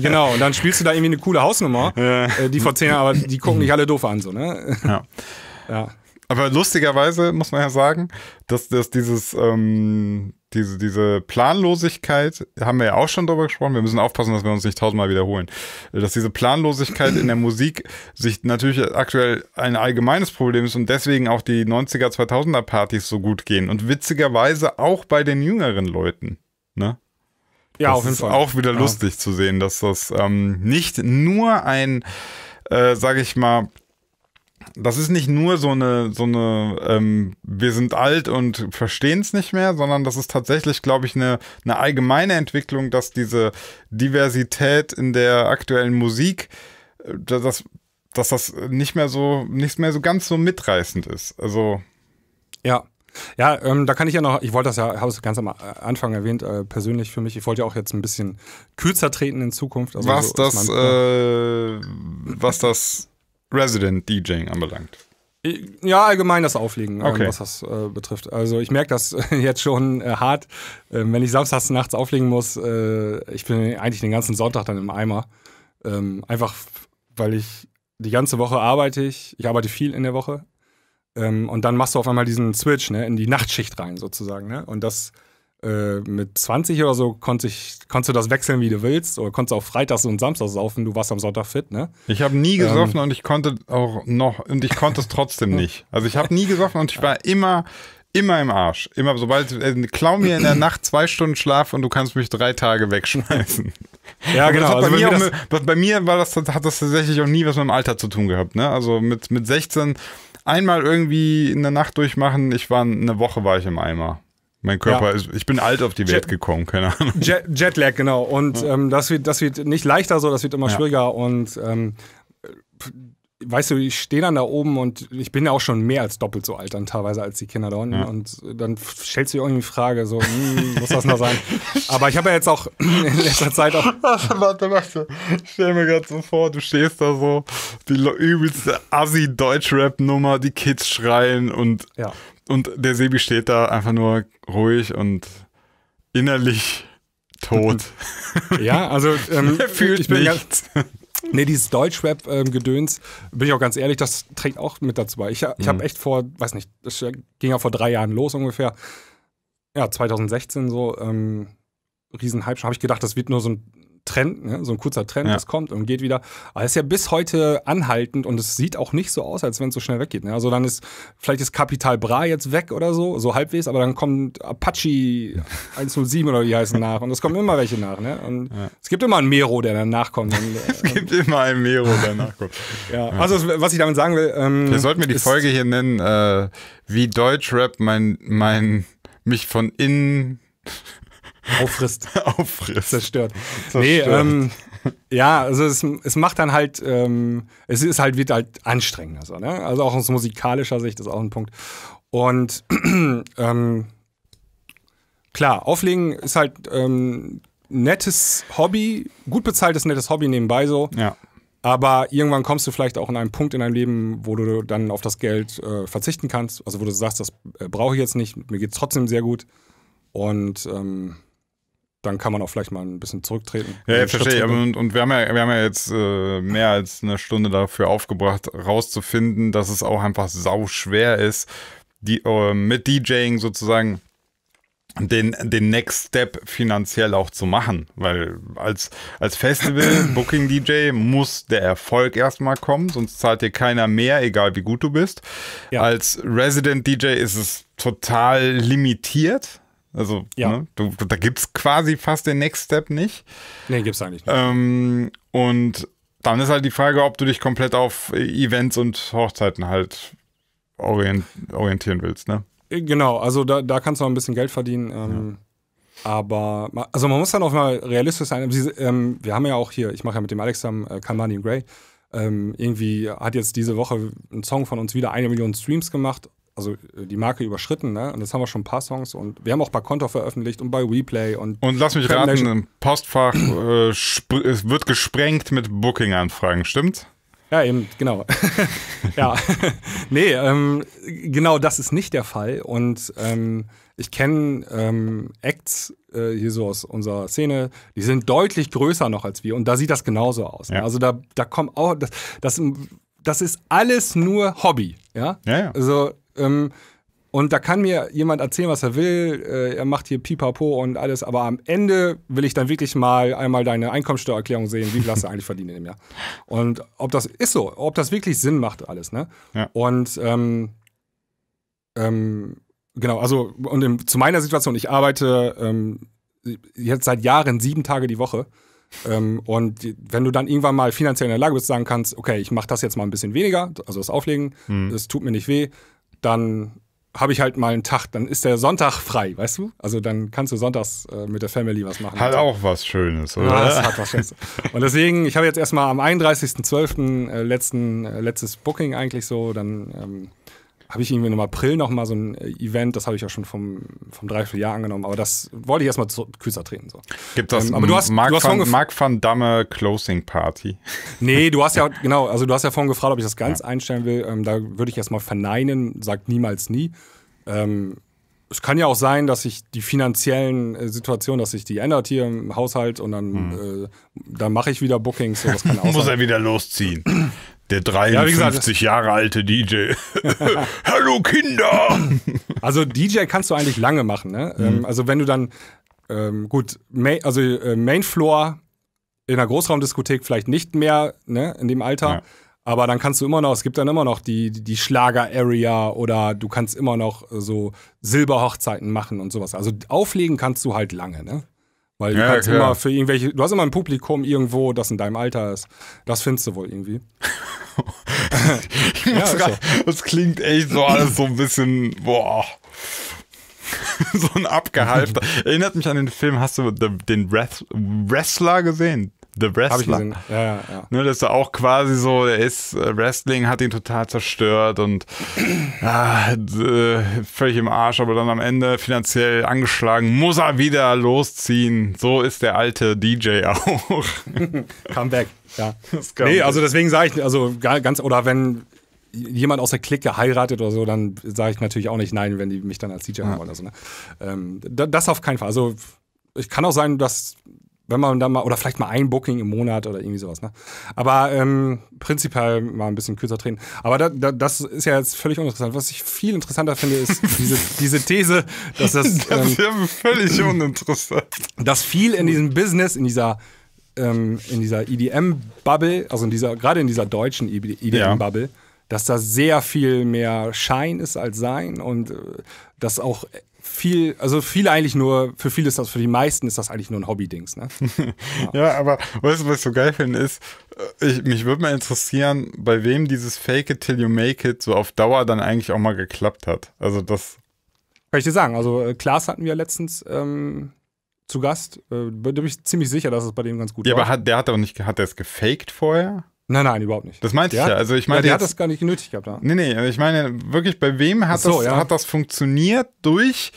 genau, und dann spielst du da irgendwie eine coole Hausnummer, [laughs] ja. Äh, die vor zehn Jahren, aber die gucken dich alle doof an, so, ne? Ja. ja. Aber lustigerweise
muss man ja sagen, dass, dass dieses ähm diese, diese Planlosigkeit, haben wir ja auch schon drüber gesprochen, wir müssen aufpassen, dass wir uns nicht tausendmal wiederholen, dass diese Planlosigkeit in der Musik sich natürlich aktuell ein allgemeines Problem ist und deswegen auch die 90er, 2000er Partys so gut gehen und witzigerweise auch bei den jüngeren Leuten, ne? Ja, das auf jeden Fall. auch wieder ja. lustig zu sehen, dass das ähm, nicht nur ein, äh, sage ich mal, das ist nicht nur so eine, so eine, ähm, wir sind alt und verstehen es nicht mehr, sondern das ist tatsächlich, glaube ich, eine, eine allgemeine Entwicklung, dass diese Diversität in der aktuellen Musik, äh, dass, dass das nicht mehr so, nicht mehr so ganz
so mitreißend ist. Also. Ja, ja, ähm, da kann ich ja noch, ich wollte das ja, habe es ganz am Anfang erwähnt, äh, persönlich für mich, ich wollte ja auch jetzt ein bisschen kürzer treten in Zukunft. Also was, so, das,
äh, was das Resident DJing anbelangt?
Ja, allgemein das Auflegen, ähm, okay. was das äh, betrifft. Also ich merke das [laughs] jetzt schon äh, hart, äh, wenn ich samstags nachts auflegen muss. Äh, ich bin eigentlich den ganzen Sonntag dann im Eimer. Ähm, einfach, weil ich die ganze Woche arbeite ich. Ich arbeite viel in der Woche. Ähm, und dann machst du auf einmal diesen Switch ne, in die Nachtschicht rein sozusagen. Ne? Und das äh, mit 20 oder so konntest, ich, konntest du das wechseln, wie du willst. Oder konntest auch freitags und samstags saufen. Du warst am Sonntag fit, ne?
Ich habe nie ähm. gesoffen ähm, und ich konnte auch noch. Und ich konnte es trotzdem [laughs] nicht. Also ich habe nie gesoffen und ich war immer immer im Arsch. Immer, sobald, äh, klau mir in der Nacht zwei Stunden Schlaf und du kannst mich drei Tage wegschmeißen. [laughs] Ja, also genau. Also bei, mir das, mit, bei, mir war das, hat das tatsächlich auch nie was mit dem Alter zu tun gehabt. Ne? Also mit, mit 16 einmal irgendwie in der Nacht durchmachen, ich war, eine Woche war ich im Eimer. Mein Körper ja. ist, ich bin alt auf die Welt Jet, gekommen, keine Ahnung.
[laughs] Jet, Jetlag, genau. Und ja. ähm, das, wird, das wird nicht leichter so, das wird immer ja. schwieriger. Und ähm, weißt du, ich stehe dann da oben und ich bin ja auch schon mehr als doppelt so alt dann teilweise als die Kinder da unten. Ja. Und dann stellst du dir irgendwie die Frage, so, hm, muss das noch sein? [laughs] Aber ich habe ja jetzt auch [clears throat] in letzter Zeit auch. [laughs] warte, warte.
Ich stell mir gerade so vor, du stehst da so, die übelste Assi-Deutschrap-Nummer, die Kids schreien und ja. Und der Sebi steht da einfach nur ruhig und innerlich tot.
[laughs] ja, also ähm, er [laughs] fühlt ich bin nichts. Ganz, Nee, dieses Deutschrap-Gedöns, bin ich auch ganz ehrlich, das trägt auch mit dazu bei. Ich, ich habe mhm. echt vor, weiß nicht, das ging ja vor drei Jahren los ungefähr. Ja, 2016 so, ähm, riesen schon. Habe ich gedacht, das wird nur so ein Trend, ne? so ein kurzer Trend, ja. das kommt und geht wieder. Aber es ist ja bis heute anhaltend und es sieht auch nicht so aus, als wenn es so schnell weggeht. Ne? Also dann ist, vielleicht das Kapital Bra jetzt weg oder so, so halbwegs, aber dann kommt Apache 107 oder wie heißen nach und es kommen immer welche nach. Ne? Und ja. es gibt immer einen Mero, der dann nachkommt. Und, [laughs] es äh, gibt immer einen Mero, der nachkommt. ja. Also was ich damit sagen will. Ähm, wir sollten mir die Folge
hier nennen, äh, wie Deutschrap mein, mein, mich von innen
Auffrisst. [laughs] Auffrisst. Zerstört. Zerstört. Nee, ähm, ja, also es, es macht dann halt, ähm, es ist halt, wird halt anstrengender. So, ne? Also auch aus musikalischer Sicht ist auch ein Punkt. Und [clears throat] ähm, klar, Auflegen ist halt ähm, nettes Hobby, gut bezahltes nettes Hobby nebenbei so. Ja. Aber irgendwann kommst du vielleicht auch in einen Punkt in deinem Leben, wo du dann auf das Geld äh, verzichten kannst. Also wo du sagst, das äh, brauche ich jetzt nicht, mir geht es trotzdem sehr gut. Und ähm, dann kann man auch vielleicht mal ein bisschen zurücktreten. Ja, ja verstehe ich. Und, und, wir, haben
ja, wir haben ja jetzt äh, mehr als eine Stunde dafür aufgebracht, rauszufinden, dass es auch einfach sau schwer ist, die, äh, mit DJing sozusagen den, den Next Step finanziell auch zu machen. Weil als, als Festival [clears throat] Booking DJ muss der Erfolg erstmal kommen, sonst zahlt dir keiner mehr, egal wie gut du bist. Ja. Als Resident DJ ist es total limitiert. Also, ja. ne, du, da gibt es quasi fast den Next Step nicht. Nee, gibt es eigentlich nicht. Ähm, und dann ist halt die Frage, ob du dich komplett auf äh, Events und Hochzeiten halt orient orientieren willst, ne?
Äh, genau, also da, da kannst du auch ein bisschen Geld verdienen. Ähm, ja. Aber, also man muss dann auch mal realistisch sein. Ähm, wir haben ja auch hier, ich mache ja mit dem Alex zusammen äh, Kalmani Gray. Ähm, irgendwie hat jetzt diese Woche ein Song von uns wieder eine Million Streams gemacht, also äh, die Marke überschritten, ne? Und jetzt haben wir schon ein paar Songs und wir haben auch bei Konto veröffentlicht und bei WePlay und. Und lass mich raten, im
Postfach äh, es wird
gesprengt mit Booking-Anfragen, stimmt? Ja, eben, genau. [laughs] ja. [laughs] nee, ähm, genau das ist nicht der Fall. Und ähm, ich kenne ähm, Acts äh, hier so aus unserer Szene, die sind deutlich größer noch als wir. Und da sieht das genauso aus. Ne? Ja. Ne? Also da, da kommt auch, das, das, das ist alles nur Hobby. Ja? ja, ja. Also ähm, und da kann mir jemand erzählen, was er will. Äh, er macht hier Pipapo und alles. Aber am Ende will ich dann wirklich mal einmal deine Einkommensteuererklärung sehen, wie viel hast du eigentlich verdient in dem Jahr. Und ob das ist so, ob das wirklich Sinn macht, alles. Ne? Ja. Und ähm, ähm, genau, also und in, zu meiner Situation, ich arbeite ähm, jetzt seit Jahren sieben Tage die Woche. Ähm, und wenn du dann irgendwann mal finanziell in der Lage bist, sagen kannst, okay, ich mache das jetzt mal ein bisschen weniger, also das Auflegen, mhm. das tut mir nicht weh, dann habe ich halt mal einen Tag, dann ist der Sonntag frei, weißt du? Also dann kannst du sonntags äh, mit der Family was machen. Hat auch was
Schönes, oder? Ja, das hat was Schönes.
Und deswegen, ich habe jetzt erstmal am 31.12. Äh, letzten, äh, letztes Booking eigentlich so, dann ähm, habe ich irgendwie im April nochmal so ein äh, Event, das habe ich ja schon vom, vom Dreivierteljahr angenommen, aber das wollte ich erstmal kürzer treten. So. Gibt das ähm, aber du hast, Mark, du hast van, Mark van Damme Closing Party? Nee, du hast ja, [laughs] genau, also du hast ja vorhin gefragt, ob ich das ganz ja. einstellen will. Ähm, da würde ich erstmal verneinen, sagt niemals nie. Ähm, es kann ja auch sein, dass sich die finanziellen äh, Situationen, dass sich die ändert hier im Haushalt und dann, hm. äh, dann mache ich wieder Bookings. So, das kann [laughs] auch Muss sein. er wieder losziehen. Der 53 ja, Jahre alte DJ. [laughs] Hallo Kinder! Also DJ kannst du eigentlich lange machen. Ne? Mhm. Ähm, also wenn du dann, ähm, gut, Main, also äh, Mainfloor in einer Großraumdiskothek vielleicht nicht mehr ne, in dem Alter. Ja. Aber dann kannst du immer noch, es gibt dann immer noch die, die Schlager-Area oder du kannst immer noch so Silberhochzeiten machen und sowas. Also auflegen kannst du halt lange, ne? Weil du ja, kannst klar. immer für irgendwelche, du hast immer ein Publikum irgendwo, das in deinem Alter ist. Das findest du wohl irgendwie. [laughs] ja, so. Also. Das klingt echt so alles so ein bisschen, boah. [laughs] so ein abgehalfter.
Erinnert mich an den Film, hast du den Wrestler gesehen? The Wrestler. ich ja, ja, Ne, das ist auch quasi so, er ist, äh, Wrestling hat ihn total zerstört und ah, äh, völlig im Arsch, aber dann am Ende finanziell angeschlagen, muss er wieder losziehen. So ist der alte DJ [laughs] auch.
Come back. ja. [laughs] Nee, also deswegen sage ich, also ganz, oder wenn jemand aus der Clique heiratet oder so, dann sage ich natürlich auch nicht nein, wenn die mich dann als DJ haben wollen. Also, ne? ähm, das auf keinen Fall. Also ich kann auch sein, dass wenn man dann mal, oder vielleicht mal ein Booking im Monat oder irgendwie sowas, ne? Aber ähm, prinzipiell mal ein bisschen kürzer treten. Aber da, da, das ist ja jetzt völlig uninteressant. Was ich viel interessanter finde, ist [laughs] diese, diese These, dass das. das ähm, ist ja völlig uninteressant. Dass viel in diesem Business, in dieser ähm, in dieser EDM-Bubble, also in dieser, gerade in dieser deutschen EDM-Bubble, ja. dass da sehr viel mehr Schein ist als Sein und äh, dass auch viel, also viel eigentlich nur, für viele ist das, für die meisten ist das eigentlich nur ein Hobby-Dings, ne? ja. [laughs] ja. aber weißt du, was ich so geil finde,
ist, äh, ich, mich würde mal interessieren, bei wem dieses Fake it till you make it so auf Dauer dann eigentlich auch mal geklappt hat. Also das.
Kann ich dir sagen, also äh, Klaas hatten wir letztens ähm, zu Gast. Äh, bin ich ziemlich sicher, dass es bei dem ganz gut ja, war. Ja, aber
hat, der hat auch nicht, hat der es gefaked vorher? Nein, nein, überhaupt nicht. Das meinte ich ja. Also ich meine, ja, der jetzt, hat das
gar nicht nötig gehabt. Ja.
Nee, nee, also ich meine, wirklich, bei wem hat, so, das, ja. hat das funktioniert durch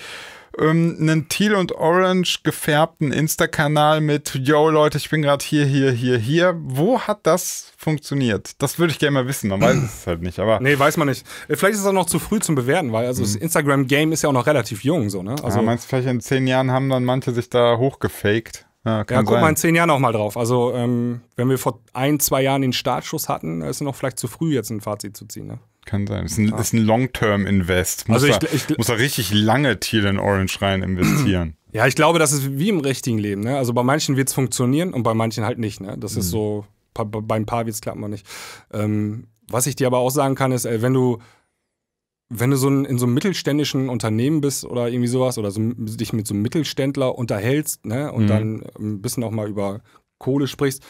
ähm, einen teal und orange gefärbten Insta-Kanal mit, yo Leute, ich bin gerade hier, hier, hier, hier.
Wo hat das funktioniert? Das würde ich gerne mal wissen. Man weiß es halt nicht, aber. Nee, weiß man nicht. Äh, vielleicht ist es auch noch zu früh zum Bewerten, weil also mhm. das Instagram-Game ist ja auch noch relativ jung, so, ne? Also, ja, meinst du, vielleicht in zehn Jahren haben dann manche sich da hochgefaked? Ja, ja guck sein. mal in zehn Jahren nochmal drauf. Also, ähm, wenn wir vor ein, zwei Jahren den Startschuss hatten, äh, ist es noch vielleicht zu früh, jetzt ein Fazit zu ziehen. Ne?
Kann sein. Ist ein, ja. ein Long-Term-Invest. Muss, also ich, da, ich, muss da richtig lange Tier in Orange rein investieren.
[clears throat] Ja, ich glaube, das ist wie im richtigen Leben. Ne? Also bei manchen wird es funktionieren und bei manchen halt nicht. Ne? Das mhm. ist so, bei, bei ein paar wird es klappen und nicht. Ähm, was ich dir aber auch sagen kann, ist, ey, wenn du wenn du so ein, in so einem mittelständischen Unternehmen bist oder irgendwie sowas oder so, dich mit so einem Mittelständler unterhältst ne, und mhm. dann ähm, ein bisschen auch mal über Kohle sprichst,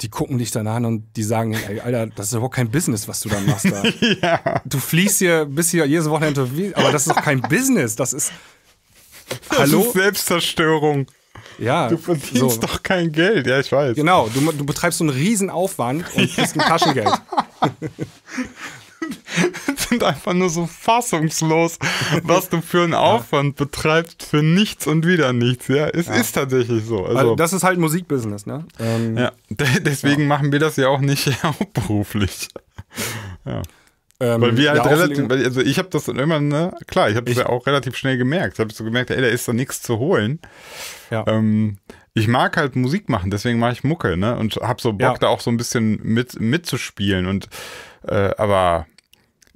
die gucken dich dann an und die sagen, ey, Alter, das ist überhaupt kein Business, was du da machst. Da. [laughs] ja. Du fliehst hier, bist hier jedes Wochenende, aber das ist doch kein Business, das ist das Hallo? Ist Selbstzerstörung. Ja. Du verdienst so. doch kein Geld, ja, ich weiß. Genau, du, du betreibst so einen riesen Aufwand und kriegst ein Taschengeld. [laughs] [laughs] sind
einfach nur so fassungslos, was du für einen [laughs] Aufwand betreibst für nichts und wieder nichts. Ja, es ja. ist tatsächlich so. Also, also, das ist halt Musikbusiness, ne? Ähm, ja, deswegen ja. machen wir das ja auch nicht [laughs] hauptberuflich. ja.
Ähm, weil wir halt relativ,
also ich habe das dann immer, ne, klar, ich habe das ja auch relativ schnell gemerkt. Ich habe so gemerkt, ey, da ist doch nichts zu holen. Ja. Ähm, ich mag halt Musik machen, deswegen mache ich Mucke, ne? Und habe so Bock, ja. da auch so ein bisschen mit, mitzuspielen. Und äh, aber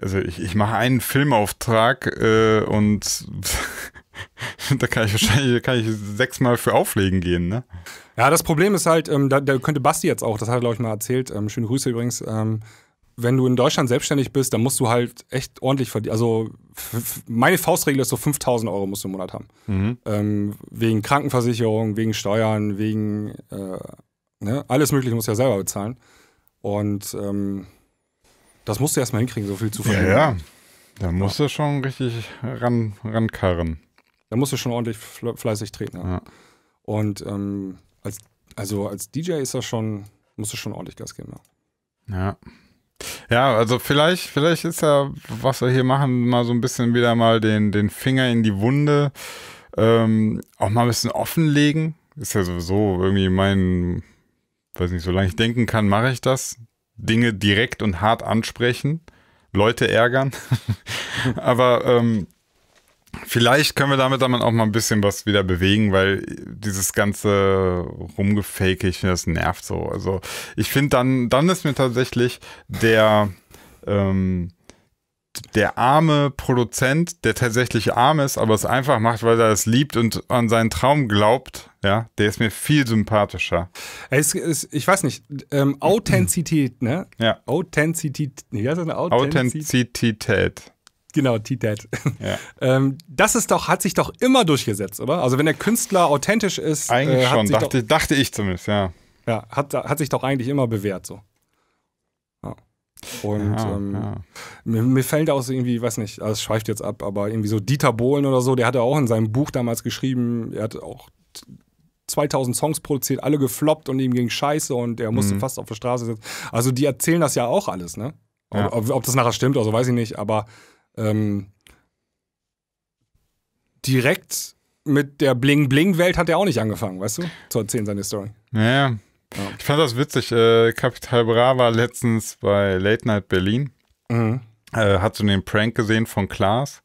also ich, ich mache einen Filmauftrag äh, und [laughs] da kann ich wahrscheinlich
kann ich sechsmal für auflegen gehen, ne? Ja, das Problem ist halt, ähm, da, da, könnte Basti jetzt auch, das hat er, glaube ich, mal erzählt, ähm, schöne Grüße übrigens, ähm, wenn du in Deutschland selbstständig bist, dann musst du halt echt ordentlich verdienen. Also meine Faustregel ist so 5000 Euro musst du im Monat haben. Mhm. Ähm, wegen Krankenversicherung, wegen Steuern, wegen äh, ne? alles Mögliche musst du ja selber bezahlen. Und ähm, das musst du erstmal hinkriegen, so viel zu verdienen. Ja, ja. Da musst ja. du schon richtig ran, rankarren. Da musst du schon ordentlich fleißig treten. Ja. Und ähm, als, also als DJ ist das schon, musst du schon ordentlich Gas geben. Ja. Ja, also vielleicht, vielleicht ist ja, was
wir hier machen, mal so ein bisschen wieder mal den, den Finger in die Wunde, ähm, auch mal ein bisschen offenlegen. Ist ja sowieso irgendwie mein, weiß nicht, solange ich denken kann, mache ich das. Dinge direkt und hart ansprechen, Leute ärgern. [laughs] Aber ähm, vielleicht können wir damit dann auch mal ein bisschen was wieder bewegen, weil dieses ganze Rumgefake, ich finde, das nervt so. Also ich finde, dann, dann ist mir tatsächlich der, ähm, der arme Produzent, der tatsächlich arm ist, aber es einfach macht, weil er es liebt und an seinen Traum glaubt, ja, der ist mir viel sympathischer.
Es, es, ich weiß nicht, ähm, Authentizität, ne? Ja. Authentizität, wie heißt das? Authentizität. Genau, t Ja. [laughs] ähm, das ist doch, hat sich doch immer durchgesetzt, oder? Also wenn der Künstler authentisch ist. Eigentlich äh, schon, dachte, doch, dachte ich zumindest, ja. Ja, hat, hat sich doch eigentlich immer bewährt so. Und ja, ähm, ja. Mir, mir, fällt aus, irgendwie, weiß nicht, also es schweift jetzt ab, aber irgendwie so Dieter Bohlen oder so, der hatte auch in seinem Buch damals geschrieben, er hat auch 2000 Songs produziert, alle gefloppt und ihm ging scheiße und er musste mhm. fast auf der Straße sitzen. Also die erzählen das ja auch alles, ne? Ja. Ob, ob, das nachher stimmt oder so, weiß ich nicht, aber ähm, direkt mit der Bling-Bling-Welt hat er auch nicht angefangen, weißt du, zu erzählen seine Story.
Ja, ja. Ich fand das witzig. Äh, Capital Bra war letztens bei Late Night Berlin. Mhm. Äh, hat so den Prank gesehen von Klaas.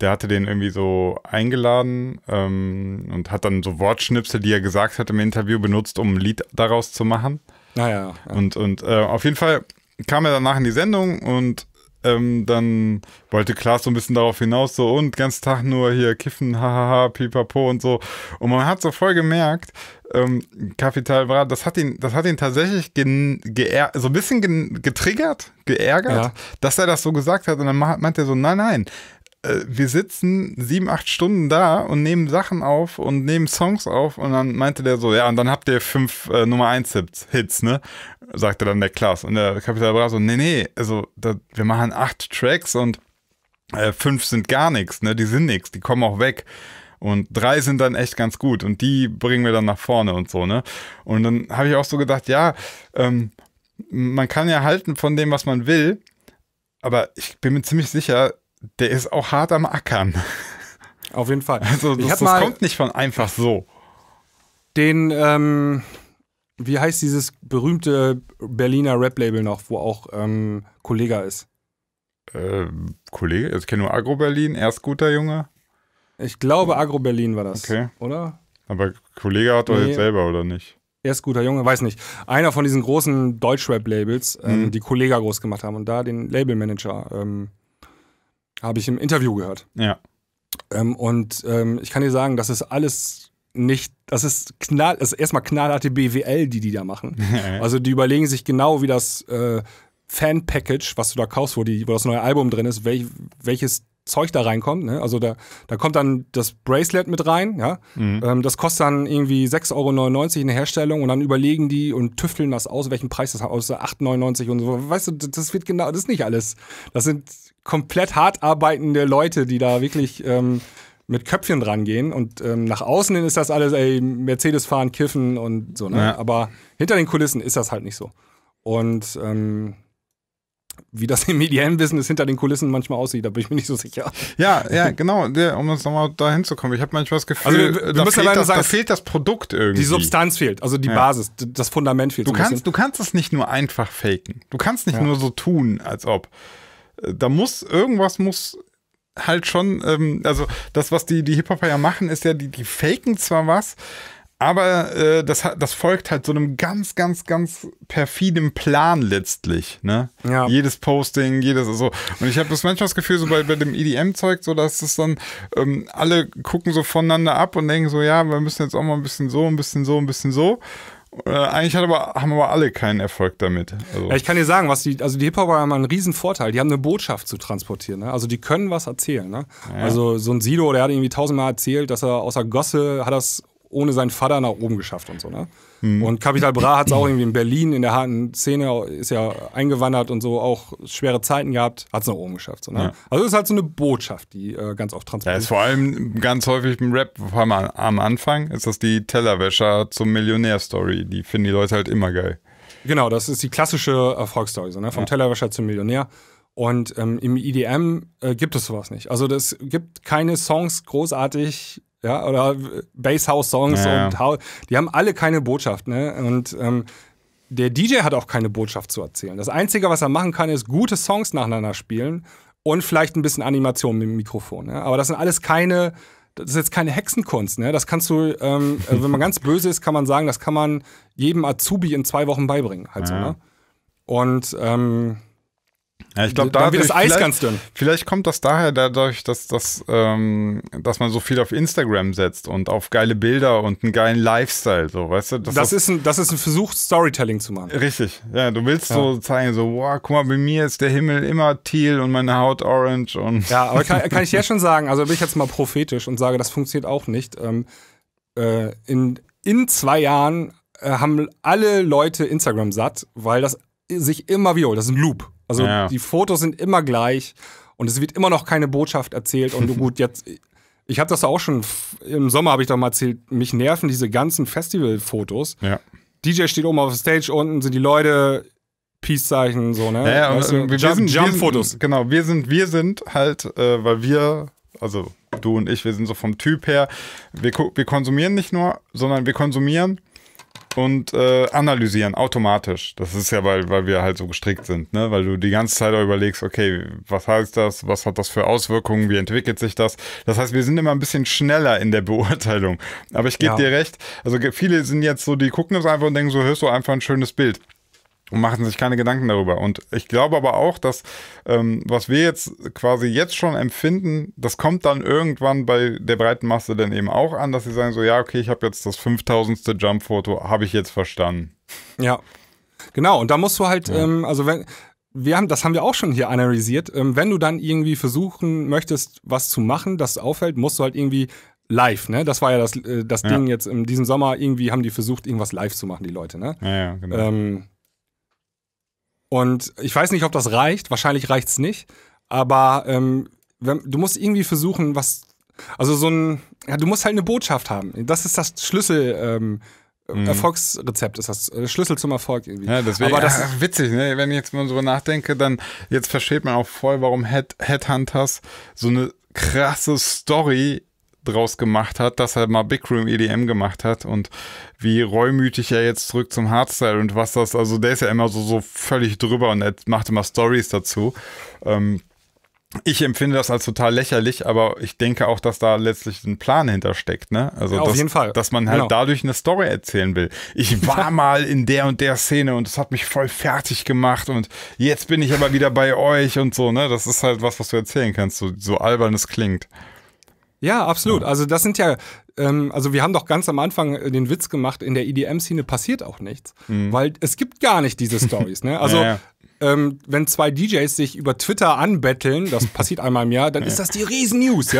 Der hatte den irgendwie so eingeladen ähm, und hat dann so Wortschnipsel, die er gesagt hat im Interview, benutzt, um ein Lied daraus zu machen. Naja. Ah ja. Und, und äh, auf jeden Fall kam er danach in die Sendung und ähm, dann wollte Klaas so ein bisschen darauf hinaus, so und ganz Tag nur hier kiffen, hahaha, pipapo und so. Und man hat so voll gemerkt, Kapital ähm, war, das hat ihn, das hat ihn tatsächlich so ein bisschen getriggert, geärgert, ja. dass er das so gesagt hat. Und dann meint er so, nein, nein, äh, wir sitzen sieben, acht Stunden da und nehmen Sachen auf und nehmen Songs auf und dann meinte der so, ja, und dann habt ihr fünf äh, Nummer eins Hits, Hits, ne? Sagte dann der Klaas. Und der Kapital Bra so, nee, nee, also da, wir machen acht Tracks und äh, fünf sind gar nichts, ne? Die sind nichts, die kommen auch weg. Und drei sind dann echt ganz gut und die bringen wir dann nach vorne und so, ne? Und dann habe ich auch so gedacht, ja, ähm, man kann ja halten von dem, was man will, aber ich bin mir ziemlich
sicher, der ist auch hart am Ackern. Auf jeden Fall. Also das, das kommt nicht von einfach so. Den, ähm, wie heißt dieses berühmte Berliner Rap-Label noch, wo auch ähm, Kollega ist? Äh, Kollege? Also, ich kenne nur Agro-Berlin, erst guter Junge. Ich glaube, Agro-Berlin war das. Okay. Oder? Aber Kollege hat doch jetzt selber, oder nicht? Erst guter Junge, weiß nicht. Einer von diesen großen deutsch rap labels ähm, mhm. die Kollega groß gemacht haben und da den Labelmanager ähm, habe ich im Interview gehört. Ja. Ähm, und ähm, ich kann dir sagen, das ist alles nicht, das ist knall, das ist erstmal knallharte BWL, die die da machen. [laughs] also die überlegen sich genau, wie das äh, Fan-Package, was du da kaufst, wo, die, wo das neue Album drin ist, welch, welches Zeug da reinkommt. Ne? Also da, da kommt dann das Bracelet mit rein. Ja? Mhm. Ähm, das kostet dann irgendwie 6,99 Euro in der Herstellung und dann überlegen die und tüfteln das aus, welchen Preis das hat, außer 8,99 und so. Weißt du, das wird genau, das ist nicht alles. Das sind komplett hart arbeitende Leute, die da wirklich ähm, mit Köpfchen dran gehen. Und ähm, nach außen hin ist das alles, ey, Mercedes fahren, kiffen und so. Ne? Ja. Aber hinter den Kulissen ist das halt nicht so. Und ähm, wie das [laughs] im EDM-Business hinter den Kulissen manchmal aussieht, da bin ich mir nicht so sicher.
Ja, ja, genau, um uns nochmal dahin zu kommen. Ich habe manchmal das Gefühl, also wir, wir da, müssen fehlt das, sagen, da fehlt das Produkt
irgendwie. Die Substanz fehlt, also die ja. Basis, das
Fundament fehlt. Du, so kannst, du kannst es nicht nur einfach faken. Du kannst nicht ja. nur so tun, als ob da muss irgendwas muss halt schon, ähm, also das, was die, die Hip-Hopper ja machen, ist ja, die, die faken zwar was, aber äh, das, das folgt halt so einem ganz, ganz, ganz perfiden Plan letztlich. Ne? Ja. Jedes Posting, jedes so. Und ich habe das manchmal das Gefühl, so bei, bei dem EDM-Zeug, so dass es dann ähm, alle gucken so voneinander ab und denken so, ja, wir müssen jetzt auch mal ein bisschen so, ein bisschen so, ein bisschen so.
Äh, eigentlich hat aber, haben aber alle keinen Erfolg damit. Also. Ja, ich kann dir sagen, was die, also die hip hop haben einen riesen Vorteil. Die haben eine Botschaft zu transportieren. Ne? Also die können was erzählen. Ne? Ja. Also so ein Sido, der hat irgendwie tausendmal erzählt, dass er außer Gosse hat das ohne seinen Vater nach oben geschafft und so, ne? Mhm. Und Capital Bra hat es auch [laughs] irgendwie in Berlin in der harten Szene, ist ja eingewandert und so, auch schwere Zeiten gehabt, hat es nach oben geschafft. So, ne? ja. Also es ist halt so eine Botschaft, die äh, ganz oft transportiert wird. Ja, ist vor
allem ganz häufig im Rap, vor allem am Anfang, ist das die Tellerwäscher zum Millionär-Story. Die finden die Leute halt immer geil.
Genau, das ist die klassische Erfolgsstory, so, ne? vom ja. Tellerwäscher zum Millionär. Und ähm, im EDM äh, gibt es sowas nicht. Also es gibt keine Songs großartig ja, oder äh, Basshouse-Songs ja, ja. die haben alle keine Botschaft, ne? Und ähm, der DJ hat auch keine Botschaft zu erzählen. Das Einzige, was er machen kann, ist gute Songs nacheinander spielen und vielleicht ein bisschen Animation mit dem Mikrofon. Ne? Aber das sind alles keine, das ist jetzt keine Hexenkunst. Ne? Das kannst du, ähm, äh, wenn man ganz böse ist, kann man sagen, das kann man jedem Azubi in zwei Wochen beibringen. Halt ja. so, ne? Und ähm, ja, ich glaube, da wird das Eis ganz dünn. Vielleicht
kommt das daher dadurch, dass, dass, ähm, dass man so viel auf Instagram setzt und auf geile Bilder und einen geilen Lifestyle, so, weißt du? Das, ist, ein, das ist ein Versuch, Storytelling zu machen. Richtig, ja, du willst ja. so zeigen, so, wow, guck mal, bei mir ist der Himmel immer teal und meine Haut orange und... Ja, aber kann, [laughs] kann ich ja schon
sagen, also bin ich jetzt mal prophetisch und sage, das funktioniert auch nicht. Ähm, äh, in, in zwei Jahren äh, haben alle Leute Instagram satt, weil das sich immer wiederholt, das ist ein Loop. Also ja. die Fotos sind immer gleich und es wird immer noch keine Botschaft erzählt. Und [laughs] gut, jetzt, ich habe das auch schon, im Sommer habe ich doch mal erzählt, mich nerven diese ganzen Festival-Fotos. Ja. DJ steht oben auf der Stage, unten sind die Leute, Peace-Zeichen, so, ne? Ja, weißt du, wir, Jump, sind, Jump fotos
sind, Genau, wir sind, wir sind halt, äh, weil wir, also du und ich, wir sind so vom Typ her, wir, wir konsumieren nicht nur, sondern wir konsumieren und äh, analysieren automatisch. Das ist ja, weil, weil wir halt so gestrickt sind, ne? Weil du die ganze Zeit auch überlegst, okay, was heißt das? Was hat das für Auswirkungen? Wie entwickelt sich das? Das heißt, wir sind immer ein bisschen schneller in der Beurteilung. Aber ich gebe ja. dir recht, also viele sind jetzt so, die gucken das einfach und denken so, hörst du einfach ein schönes Bild und machen sich keine Gedanken darüber. Und ich glaube aber auch, dass ähm, was wir jetzt quasi jetzt schon empfinden, das kommt dann irgendwann bei der breiten Masse dann eben auch an, dass sie sagen so, ja, okay, ich habe jetzt das 5000. Jump-Foto, habe ich jetzt verstanden.
Ja, genau. Und da musst du halt, ja. ähm, also wenn, wir haben, das haben wir auch schon hier analysiert, ähm, wenn du dann irgendwie versuchen möchtest, was zu machen, das auffällt, musst du halt irgendwie live, ne? Das war ja das, äh, das ja. Ding jetzt in diesem Sommer, irgendwie haben die versucht, irgendwas live zu machen, die Leute, ne? Ja, ja genau. Ähm, und ich weiß nicht, ob das reicht. Wahrscheinlich reicht es nicht. Aber ähm, wenn, du musst irgendwie versuchen, was. Also so ein. Ja, du musst halt eine Botschaft haben. Das ist das Schlüssel. Ähm, mhm. Erfolgsrezept ist das äh, Schlüssel zum Erfolg irgendwie. Ja, deswegen, aber das ja, [laughs] ist
witzig, ne? wenn ich jetzt mal so nachdenke, dann jetzt versteht man auch voll, warum Head, Headhunters so eine krasse Story draus gemacht hat, dass er mal Big Room EDM gemacht hat und wie reumütig er jetzt zurück zum Hardstyle und was das, also der ist ja immer so, so völlig drüber und er macht immer Stories dazu. Ähm, ich empfinde das als total lächerlich, aber ich denke auch, dass da letztlich ein Plan hintersteckt, ne? Also ja, auf dass, jeden Fall. Dass man halt genau. dadurch eine Story erzählen will. Ich war [laughs] mal in der und der Szene und es hat mich voll fertig gemacht und jetzt bin ich aber wieder bei euch und so, ne? Das ist halt was, was du erzählen kannst, so, so albern es klingt.
Ja, absolut. Ja. Also das sind ja, ähm, also wir haben doch ganz am Anfang äh, den Witz gemacht, in der EDM-Szene passiert auch nichts, mhm. weil es gibt gar nicht diese Stories. Ne? Also [laughs] ja, ja ähm, wenn zwei DJs sich über Twitter anbetteln, das [laughs] passiert einmal im Jahr, dann ist das die Riesen-News. [laughs]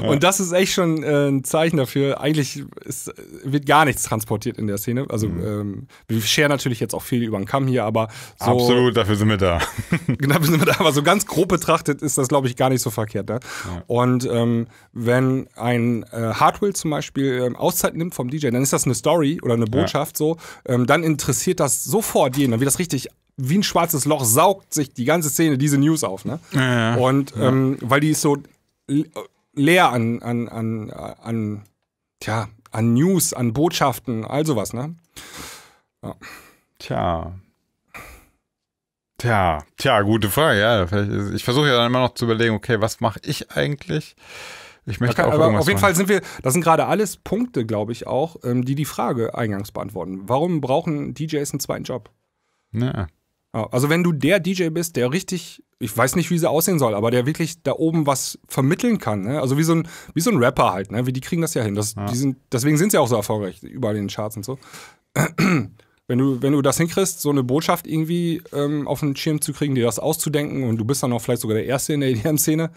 Ja? und das ist echt schon äh, ein Zeichen dafür. Eigentlich ist, wird gar nichts transportiert in der Szene. Also mhm. ähm, wir scheren natürlich jetzt auch viel über den Kamm hier, aber so, Absolut,
dafür sind wir da.
[laughs] genau, dafür sind wir da, aber so ganz grob betrachtet ist das, glaube ich, gar nicht so verkehrt. Ne? Ja. Und ähm, wenn ein äh, Hardware zum Beispiel ähm, Auszeit nimmt vom DJ, dann ist das eine Story oder eine Botschaft ja. so, ähm, dann interessiert das sofort jeden, dann wird das richtig wie ein schwarzes Loch saugt sich die ganze Szene diese News auf. Ne? Ja, ja. Und ähm, weil die ist so leer an, an, an, an, tja, an News, an Botschaften, all sowas. Ne? Ja.
Tja. Tja, tja, gute Frage, ja. Ich versuche ja dann immer noch zu überlegen, okay, was mache ich eigentlich? Ich möchte okay, auch aber auf jeden machen. Fall sind
wir, das sind gerade alles Punkte, glaube ich, auch, ähm, die die Frage eingangs beantworten. Warum brauchen DJs einen zweiten Job? Ja. Also wenn du der DJ bist, der richtig, ich weiß nicht, wie sie aussehen soll, aber der wirklich da oben was vermitteln kann, ne? also wie so, ein, wie so ein Rapper halt, ne? wie die kriegen das ja hin. Das, ja. Sind, deswegen sind sie auch so erfolgreich, überall in den Charts und so. [clears throat] Wenn du, wenn du das hinkriegst, so eine Botschaft irgendwie ähm, auf den Schirm zu kriegen, dir das auszudenken und du bist dann auch vielleicht sogar der Erste in der EDM-Szene,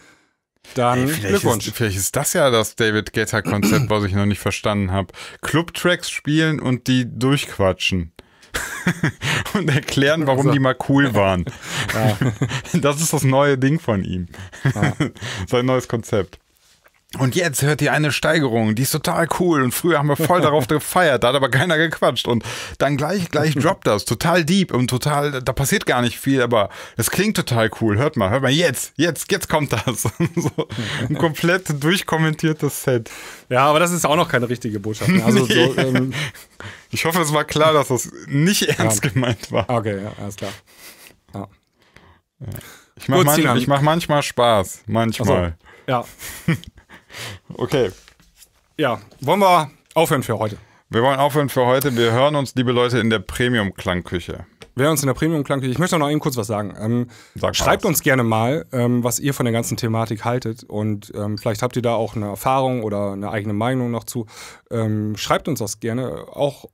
dann Ey, vielleicht Glückwunsch.
Ist, vielleicht ist das ja das David getter konzept [clears throat] was ich noch nicht verstanden habe. Club-Tracks spielen und die durchquatschen. [laughs] und erklären, also- warum die mal cool [laughs] waren. Ja. Das ist das neue Ding von ihm. Ja. Sein [laughs] neues Konzept. Und jetzt hört ihr eine Steigerung, die ist total cool und früher haben wir voll [laughs] darauf gefeiert, da hat aber keiner gequatscht und dann gleich, gleich [laughs] droppt das, total deep und total, da passiert gar nicht viel, aber es klingt total cool, hört mal, hört mal, jetzt, jetzt, jetzt kommt das. [laughs] so ein komplett durchkommentiertes Set. Ja, aber das
ist auch noch keine richtige Botschaft. Also nee. so, ähm ich hoffe, es war klar, dass das nicht ernst ja.
gemeint war. Okay, ja, alles klar.
Ja. Ich mache manch, mach
manchmal Spaß, manchmal. So, also, ja. Okay. Ja, wollen wir aufhören für heute? Wir wollen aufhören für heute. Wir hören uns, liebe Leute, in der Premium-Klangküche.
Wir hören uns in der Premium-Klangküche. Ich möchte noch eben kurz was sagen. Ähm, Sag schreibt uns gerne mal, ähm, was ihr von der ganzen Thematik haltet. Und ähm, vielleicht habt ihr da auch eine Erfahrung oder eine eigene Meinung noch zu. Ähm, schreibt uns das gerne. Auch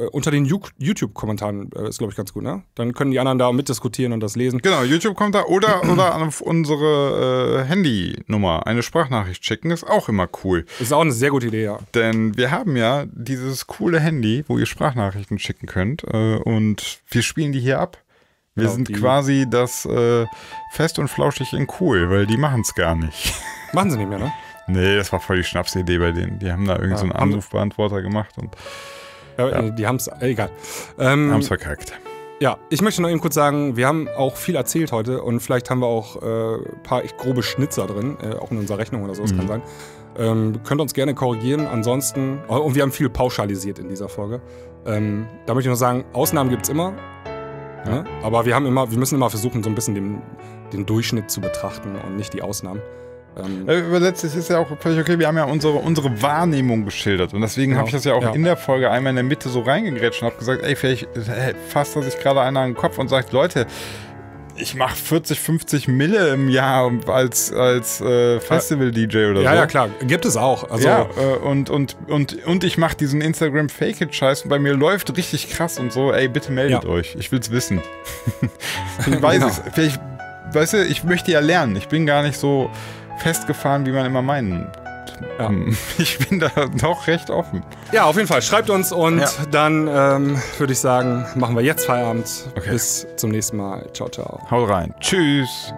äh, unter den YouTube-Kommentaren äh, ist, glaube ich, ganz gut, ne? Dann können die anderen da mitdiskutieren und das lesen. Genau, YouTube-Kommentar oder, [clears throat] oder auf
unsere äh, Handynummer eine Sprachnachricht schicken, ist auch immer cool. Ist auch eine sehr gute Idee, ja. Denn wir haben ja dieses coole Handy, wo ihr Sprachnachrichten schicken könnt äh, und wir spielen die hier ab. Wir genau, sind quasi das Fest und Flauschig in cool, weil die machen es gar nicht. [laughs] Machen sie nicht mehr, ne? Nee, das war voll die Schnapsidee bei denen. Die haben da irgendwie ja, so einen Anrufbeantworter gemacht und
ja. Äh, die haben es, äh, egal. Ähm, haben es verkackt. Ja, ich möchte noch eben kurz sagen, wir haben auch viel erzählt heute und vielleicht haben wir auch ein äh, paar echt grobe Schnitzer drin, äh, auch in unserer Rechnung oder so, das mhm. kann sein. Ähm, könnt uns gerne korrigieren, ansonsten, oh, und wir haben viel pauschalisiert in dieser Folge. Ähm, da möchte ich noch sagen, Ausnahmen gibt es immer, ja. ne? aber wir, haben immer, wir müssen immer versuchen, so ein bisschen den, den Durchschnitt zu betrachten und nicht die Ausnahmen. Ähm, äh, Übersetzt, es ist ja auch völlig okay, wir haben ja unsere, unsere
Wahrnehmung geschildert. Und deswegen genau. habe ich das ja auch ja. in der Folge einmal in der Mitte so reingegrätscht und habe gesagt, ey, vielleicht äh, fasst da sich gerade einer an den Kopf und sagt, Leute, ich mache 40, 50 Mille im Jahr als, als äh, Festival-DJ oder ja, so. Ja, ja, klar, gibt es auch. Also ja, äh, und, und, und, und ich mache diesen Instagram-Fake-It-Scheiß und bei mir läuft richtig krass und so, ey, bitte meldet ja. euch, ich will's wissen. [laughs] ich weiß genau. es, vielleicht, weißt du, ich möchte ja lernen, ich bin gar nicht so festgefahren, wie man immer meint. ja. Ähm, [laughs] ich bin da noch recht offen.
Ja, auf jeden Fall. Schreibt uns und ja. dann ähm, würde ich sagen, machen wir jetzt Feierabend. Okay. Bis zum nächsten Mal. Ciao, ciao. Haut rein. Tschüss.